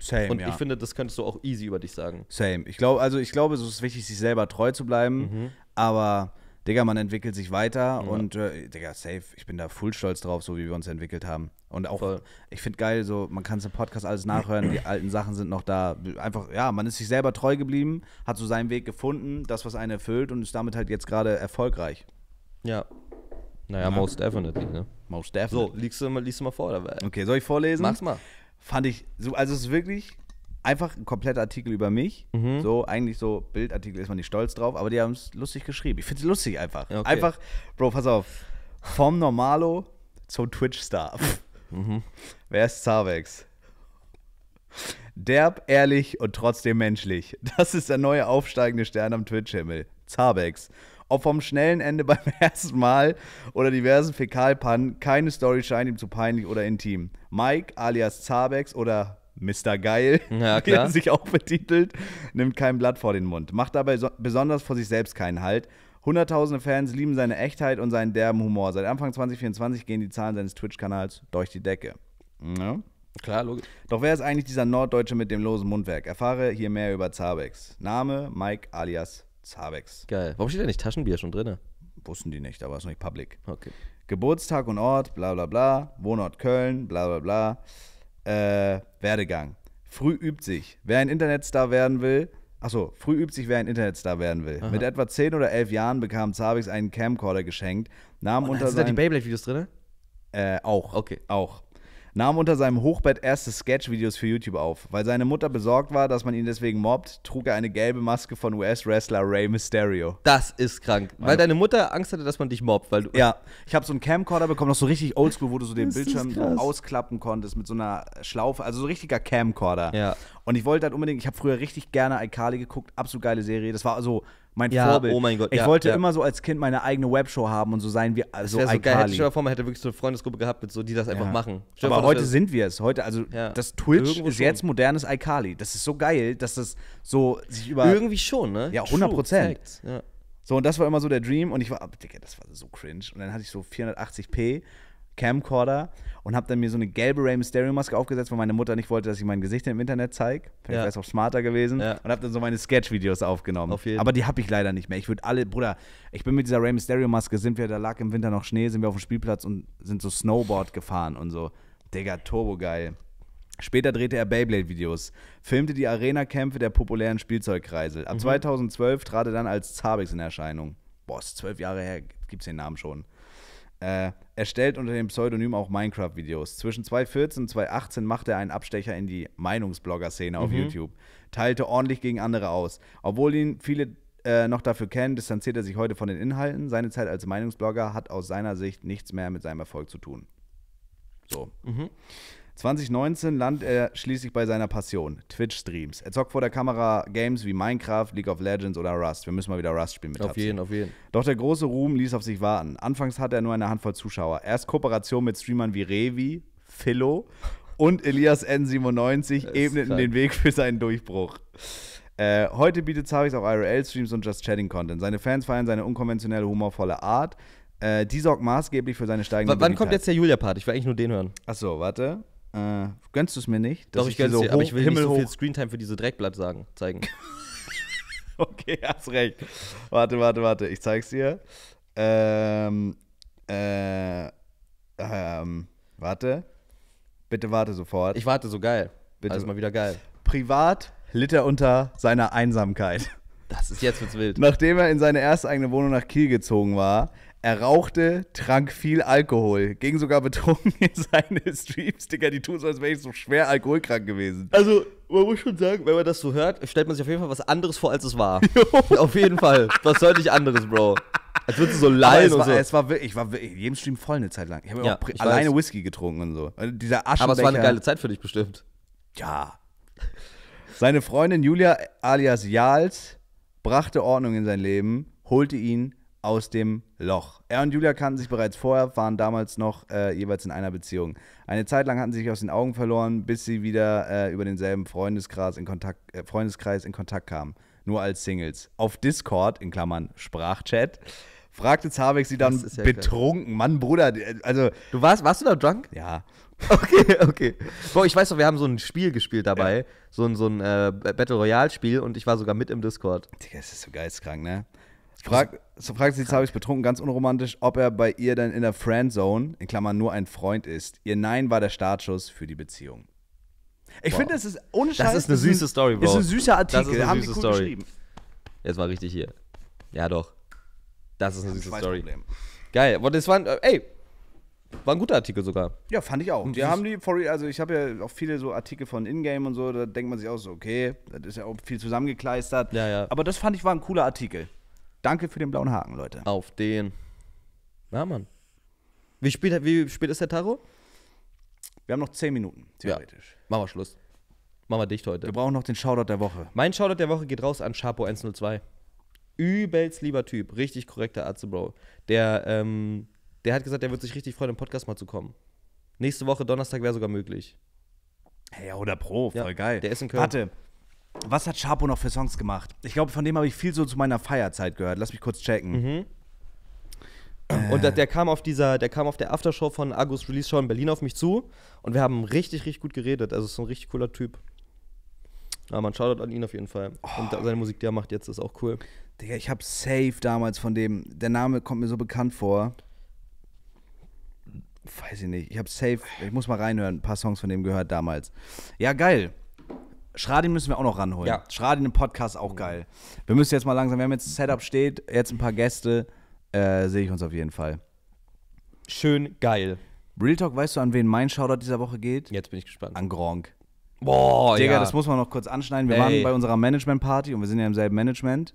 Same, und ja. ich finde, das könntest du auch easy über dich sagen. Same. Ich glaube, also ich glaube, es ist wichtig, sich selber treu zu bleiben, mhm. aber Digga, man entwickelt sich weiter ja. und äh, Digga, safe, ich bin da voll stolz drauf, so wie wir uns entwickelt haben. Und auch, Voll. ich finde geil, so, man kann es im Podcast alles nachhören, die alten Sachen sind noch da. Einfach, ja, man ist sich selber treu geblieben, hat so seinen Weg gefunden, das, was einen erfüllt und ist damit halt jetzt gerade erfolgreich. Ja. Naja, ja. most definitely, ne? Most definitely. So, liest du, mal, liest du mal vor, oder? Okay, soll ich vorlesen? Mach's mal. Fand ich, so, also es ist wirklich einfach ein kompletter Artikel über mich. Mhm. So, eigentlich so, Bildartikel ist man nicht stolz drauf, aber die haben es lustig geschrieben. Ich finde es lustig einfach. Okay. Einfach, Bro, pass auf. Vom Normalo zum Twitch-Star. Mhm. Wer ist Zavex? Derb, ehrlich und trotzdem menschlich. Das ist der neue aufsteigende Stern am Twitch-Himmel. Zabex. Ob vom schnellen Ende beim ersten Mal oder diversen Fäkalpannen, keine Story scheint ihm zu peinlich oder intim. Mike alias Zabex oder Mr. Geil, ja, wie er sich auch betitelt, nimmt kein Blatt vor den Mund, macht dabei so, besonders vor sich selbst keinen Halt. Hunderttausende Fans lieben seine Echtheit und seinen derben Humor. Seit Anfang 2024 gehen die Zahlen seines Twitch-Kanals durch die Decke. Ja. Klar, logisch. Doch wer ist eigentlich dieser Norddeutsche mit dem losen Mundwerk? Erfahre hier mehr über Zabex. Name Mike alias Zabex. Geil. Warum steht da nicht Taschenbier schon drin? Wussten die nicht, aber ist noch nicht public. Okay. Geburtstag und Ort, bla bla bla. Wohnort Köln, bla bla bla äh, Werdegang. Früh übt sich. Wer ein Internetstar werden will, achso, früh übt sich, wer ein Internetstar werden will. Aha. Mit etwa 10 oder 11 Jahren bekam Zabix einen Camcorder geschenkt, nahm oh, unter Sind da die Beyblade-Videos drin? Äh, auch. Okay. Auch nahm unter seinem Hochbett erste Sketch-Videos für YouTube auf. Weil seine Mutter besorgt war, dass man ihn deswegen mobbt, trug er eine gelbe Maske von US-Wrestler Rey Mysterio. Das ist krank. Weil deine Mutter Angst hatte, dass man dich mobbt. Weil ja, ich habe so einen Camcorder bekommen, noch so richtig oldschool, wo du so den Bildschirm so ausklappen konntest mit so einer Schlaufe, also so ein richtiger Camcorder. Ja. Und ich wollte halt unbedingt, ich habe früher richtig gerne Ikali geguckt, absolut geile Serie. Das war so also mein ja, Vorbild. Oh mein Gott. Ich ja, wollte ja. immer so als Kind meine eigene Webshow haben und so sein wie also so so geil. Hätte dir vor, man hätte wirklich so eine Freundesgruppe gehabt, mit so, die das einfach machen. Aber vor, heute sind wir es. Heute, also das Twitch Irgendwo ist schon. jetzt modernes iKali. Das ist so geil, dass das so sich über. Irgendwie schon, ne? Ja, 100 Prozent. So, und das war immer so der Dream. Und ich war, oh, Digga, das war so cringe. Und dann hatte ich so 480p Camcorder und habe dann mir so eine gelbe Ray Mysterio Maske aufgesetzt, weil meine Mutter nicht wollte, dass ich mein Gesicht im Internet zeige. Vielleicht ja. wäre es auch smarter gewesen. Ja. Und habe dann so meine Sketch-Videos aufgenommen. Auf Aber die habe ich leider nicht mehr. Ich würde alle, Bruder, ich bin mit dieser Ray Mysterio Maske, sind wir, da lag im Winter noch Schnee, sind wir auf dem Spielplatz und sind so Snowboard gefahren und so. Digga, turbo geil. Später drehte er Beyblade-Videos, filmte die Arena-Kämpfe der populären Spielzeugkreisel. Ab mhm. 2012 trat er dann als Zabix in Erscheinung. Boah, ist zwölf Jahre her, gibt's den Namen schon. Äh, er stellt unter dem Pseudonym auch Minecraft-Videos. Zwischen 2014 und 2018 machte er einen Abstecher in die Meinungsblogger-Szene auf mhm. YouTube, teilte ordentlich gegen andere aus. Obwohl ihn viele äh, noch dafür kennen, distanziert er sich heute von den Inhalten. Seine Zeit als Meinungsblogger hat aus seiner Sicht nichts mehr mit seinem Erfolg zu tun. So. Mhm. 2019 landet er schließlich bei seiner Passion, Twitch-Streams. Er zockt vor der Kamera Games wie Minecraft, League of Legends oder Rust. Wir müssen mal wieder Rust spielen mit Auf jeden, auf jeden. Doch der große Ruhm ließ auf sich warten. Anfangs hatte er nur eine Handvoll Zuschauer. Erst Kooperation mit Streamern wie Revi, Philo und Elias N97 ebneten den Weg für seinen Durchbruch. Äh, heute bietet Zavix auch IRL-Streams und Just-Chatting-Content. Seine Fans feiern seine unkonventionelle, humorvolle Art. Äh, die sorgt maßgeblich für seine steigende w Wann kommt jetzt der Julia-Part? Ich will eigentlich nur den hören. Achso, warte. Äh, gönnst du es mir nicht? Doch, ich gönn's dir, aber ich will Himmel nicht so viel Screentime für diese Dreckblatt sagen, zeigen. okay, hast recht. Warte, warte, warte, ich zeig's dir. Ähm, äh, ähm, warte. Bitte warte sofort. Ich warte so geil. Bitte. Alles mal wieder geil. Privat litt er unter seiner Einsamkeit. Das ist jetzt wird's wild. Nachdem er in seine erste eigene Wohnung nach Kiel gezogen war, er rauchte, trank viel Alkohol, ging sogar betrunken in seine Streams. Digga, die tun so, als wäre ich so schwer alkoholkrank gewesen. Also, man muss schon sagen, wenn man das so hört, stellt man sich auf jeden Fall was anderes vor, als es war. auf jeden Fall. Was deutlich anderes, Bro. Als würdest du so leise und so. Es war wirklich, ich war wirklich, jedem Stream voll eine Zeit lang. Ich habe ja, auch ich alleine weiß. Whisky getrunken und so. Also dieser Aschenbecher. Aber es war eine geile Zeit für dich bestimmt. Ja. Seine Freundin Julia alias Jals brachte Ordnung in sein Leben, holte ihn aus dem Loch. Er und Julia kannten sich bereits vorher, waren damals noch äh, jeweils in einer Beziehung. Eine Zeit lang hatten sie sich aus den Augen verloren, bis sie wieder äh, über denselben Freundeskreis in, Kontakt, äh, Freundeskreis in Kontakt kamen. Nur als Singles. Auf Discord, in Klammern Sprachchat, fragte Zabek sie dann ja betrunken. Krass. Mann, Bruder, äh, also. Du warst, warst du da drunk? Ja. Okay, okay. Boah, ich weiß doch, wir haben so ein Spiel gespielt dabei. Ja. So ein, so ein äh, Battle Royale-Spiel und ich war sogar mit im Discord. Digga, das ist so geisteskrank, ne? Frag, so fragt sie, jetzt habe ich betrunken, ganz unromantisch, ob er bei ihr dann in der Friendzone, in Klammern nur ein Freund ist. Ihr Nein war der Startschuss für die Beziehung. Ich wow. finde, das ist ohne Scheiß. Das ist eine süße ein, Story, Bro. Das ist ein süßer Artikel. Das ist eine süße Story. Geschrieben. Jetzt war richtig hier. Ja, doch. Das ist eine süße Story. Problem. Geil. Aber das war, äh, ey, war ein guter Artikel sogar. Ja, fand ich auch. Die haben die, also ich habe ja auch viele so Artikel von Ingame und so, da denkt man sich auch so, okay, das ist ja auch viel zusammengekleistert. Ja, ja. Aber das fand ich war ein cooler Artikel. Danke für den blauen Haken, Leute. Auf den. Na, Mann. Wie spät, wie spät ist der Tarot? Wir haben noch 10 Minuten, theoretisch. Ja. Machen wir Schluss. Machen wir dicht heute. Wir brauchen noch den Shoutout der Woche. Mein Shoutout der Woche geht raus an Sharpo102. Übelst lieber Typ. Richtig korrekter Arzt, Bro. Der, ähm, der hat gesagt, der wird sich richtig freuen, im Podcast mal zu kommen. Nächste Woche Donnerstag wäre sogar möglich. Hey, oder Pro, voll ja, geil. Der ist in Köln. Warte, was hat Sharpo noch für Songs gemacht? Ich glaube, von dem habe ich viel so zu meiner Feierzeit gehört. Lass mich kurz checken. Mhm. Und der, der, kam auf dieser, der kam auf der Aftershow von Agus Release Show in Berlin auf mich zu und wir haben richtig, richtig gut geredet. Also ist ein richtig cooler Typ. Ja, man schaut an ihn auf jeden Fall. Oh. Und seine Musik, die er macht jetzt, ist auch cool. Digga, ich habe Safe damals von dem. Der Name kommt mir so bekannt vor. Weiß ich nicht. Ich habe Safe, ich muss mal reinhören, ein paar Songs von dem gehört damals. Ja, geil. Schradin müssen wir auch noch ranholen. Ja. Schradin im Podcast auch geil. Wir müssen jetzt mal langsam, wir haben jetzt ein Setup steht, jetzt ein paar Gäste, äh, sehe ich uns auf jeden Fall. Schön geil. Real Talk, weißt du, an wen mein Shoutout dieser Woche geht? Jetzt bin ich gespannt. An Gronk. Boah, Digga, ja. das muss man noch kurz anschneiden. Wir Ey. waren bei unserer Management-Party und wir sind ja im selben Management.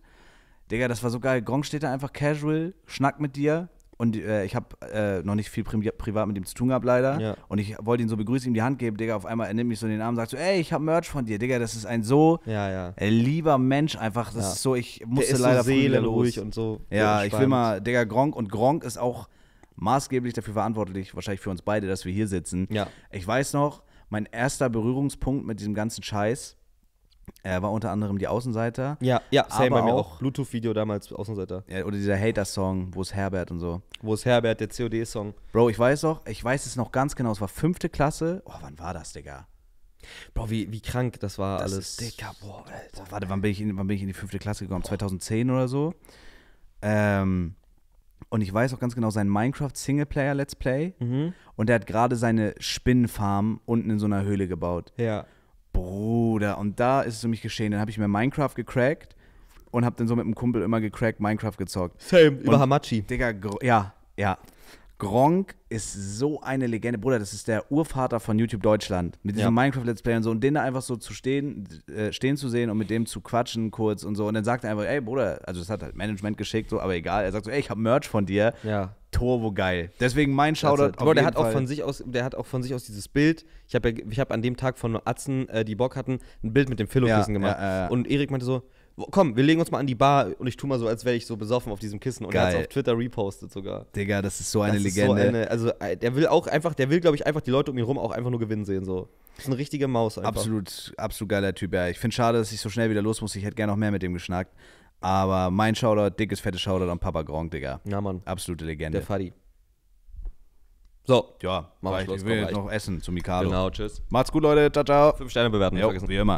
Digga, das war so geil. Gronk steht da einfach casual, schnackt mit dir. Und äh, ich habe äh, noch nicht viel Pri privat mit ihm zu tun gehabt, leider. Ja. Und ich wollte ihn so begrüßen, ihm die Hand geben, Digga. Auf einmal er nimmt mich so in den Arm und sagt so: Ey, ich habe Merch von dir, Digga. Das ist ein so ja, ja. Äh, lieber Mensch, einfach. Das ist so, ich musste leider so seelenruhig und so. Ja, ich will mal, Digga, Gronk. Und Gronk ist auch maßgeblich dafür verantwortlich, wahrscheinlich für uns beide, dass wir hier sitzen. Ich weiß noch, mein erster Berührungspunkt mit diesem ganzen Scheiß er war unter anderem die Außenseiter. Ja, ja, same bei mir auch. Bluetooth-Video damals, Außenseiter. Ja, oder dieser Hater-Song, wo ist Herbert und so. Wo ist Herbert, der COD-Song. Bro, ich weiß doch, ich weiß es noch ganz genau, es war fünfte Klasse. Oh, wann war das, Digga? Bro, wie, wie krank das war das alles. Ist, Digga, boah, Alter. Boah, warte, wann bin, ich in, wann bin ich in die fünfte Klasse gekommen? Boah. 2010 oder so. Ähm, und ich weiß auch ganz genau, sein Minecraft-Singleplayer-Let's Play. Mhm. Und er hat gerade seine Spinnenfarm unten in so einer Höhle gebaut. Ja. Bruder, und da ist es für mich geschehen. Dann habe ich mir Minecraft gecrackt und habe dann so mit einem Kumpel immer gecrackt Minecraft gezockt. Same, über Hamachi. Digga, ja, ja. Gronk ist so eine Legende. Bruder, das ist der Urvater von YouTube Deutschland. Mit diesem ja. Minecraft-Let's Play und so. Und den da einfach so zu stehen, äh, stehen zu sehen und mit dem zu quatschen kurz und so. Und dann sagt er einfach, ey Bruder, also das hat halt Management geschickt, so, aber egal. Er sagt so, ey, ich hab Merch von dir. Ja. Turbo geil. Deswegen mein Shoutout. aber der hat auch von sich aus, der hat auch von sich aus dieses Bild. Ich habe, ja, ich an dem Tag von Atzen, äh, die Bock hatten, ein Bild mit dem Philo ja, ja, gemacht. Und Erik meinte so, Komm, wir legen uns mal an die Bar und ich tu mal so, als wäre ich so besoffen auf diesem Kissen. Und er hat es auf Twitter repostet sogar. Digga, das ist so eine das Legende. So eine, also äh, der will auch einfach, der will, glaube ich, einfach die Leute um ihn rum auch einfach nur gewinnen sehen. So. Das ist eine richtige Maus einfach. Absolut, absolut geiler Typ, ja. Ich finde schade, dass ich so schnell wieder los muss. Ich hätte gerne noch mehr mit dem geschnackt. Aber mein Shoutout, dickes, fettes Shoutout an Papa Gronk, Digga. Na Mann. Absolute Legende. Der Fadi. So. Ja, mach ich, Schluss, ich will jetzt noch essen zu Mikado. Genau, tschüss. Macht's gut, Leute. Ciao, ciao. Fünf Sterne bewerten, jo, vergessen. wie immer.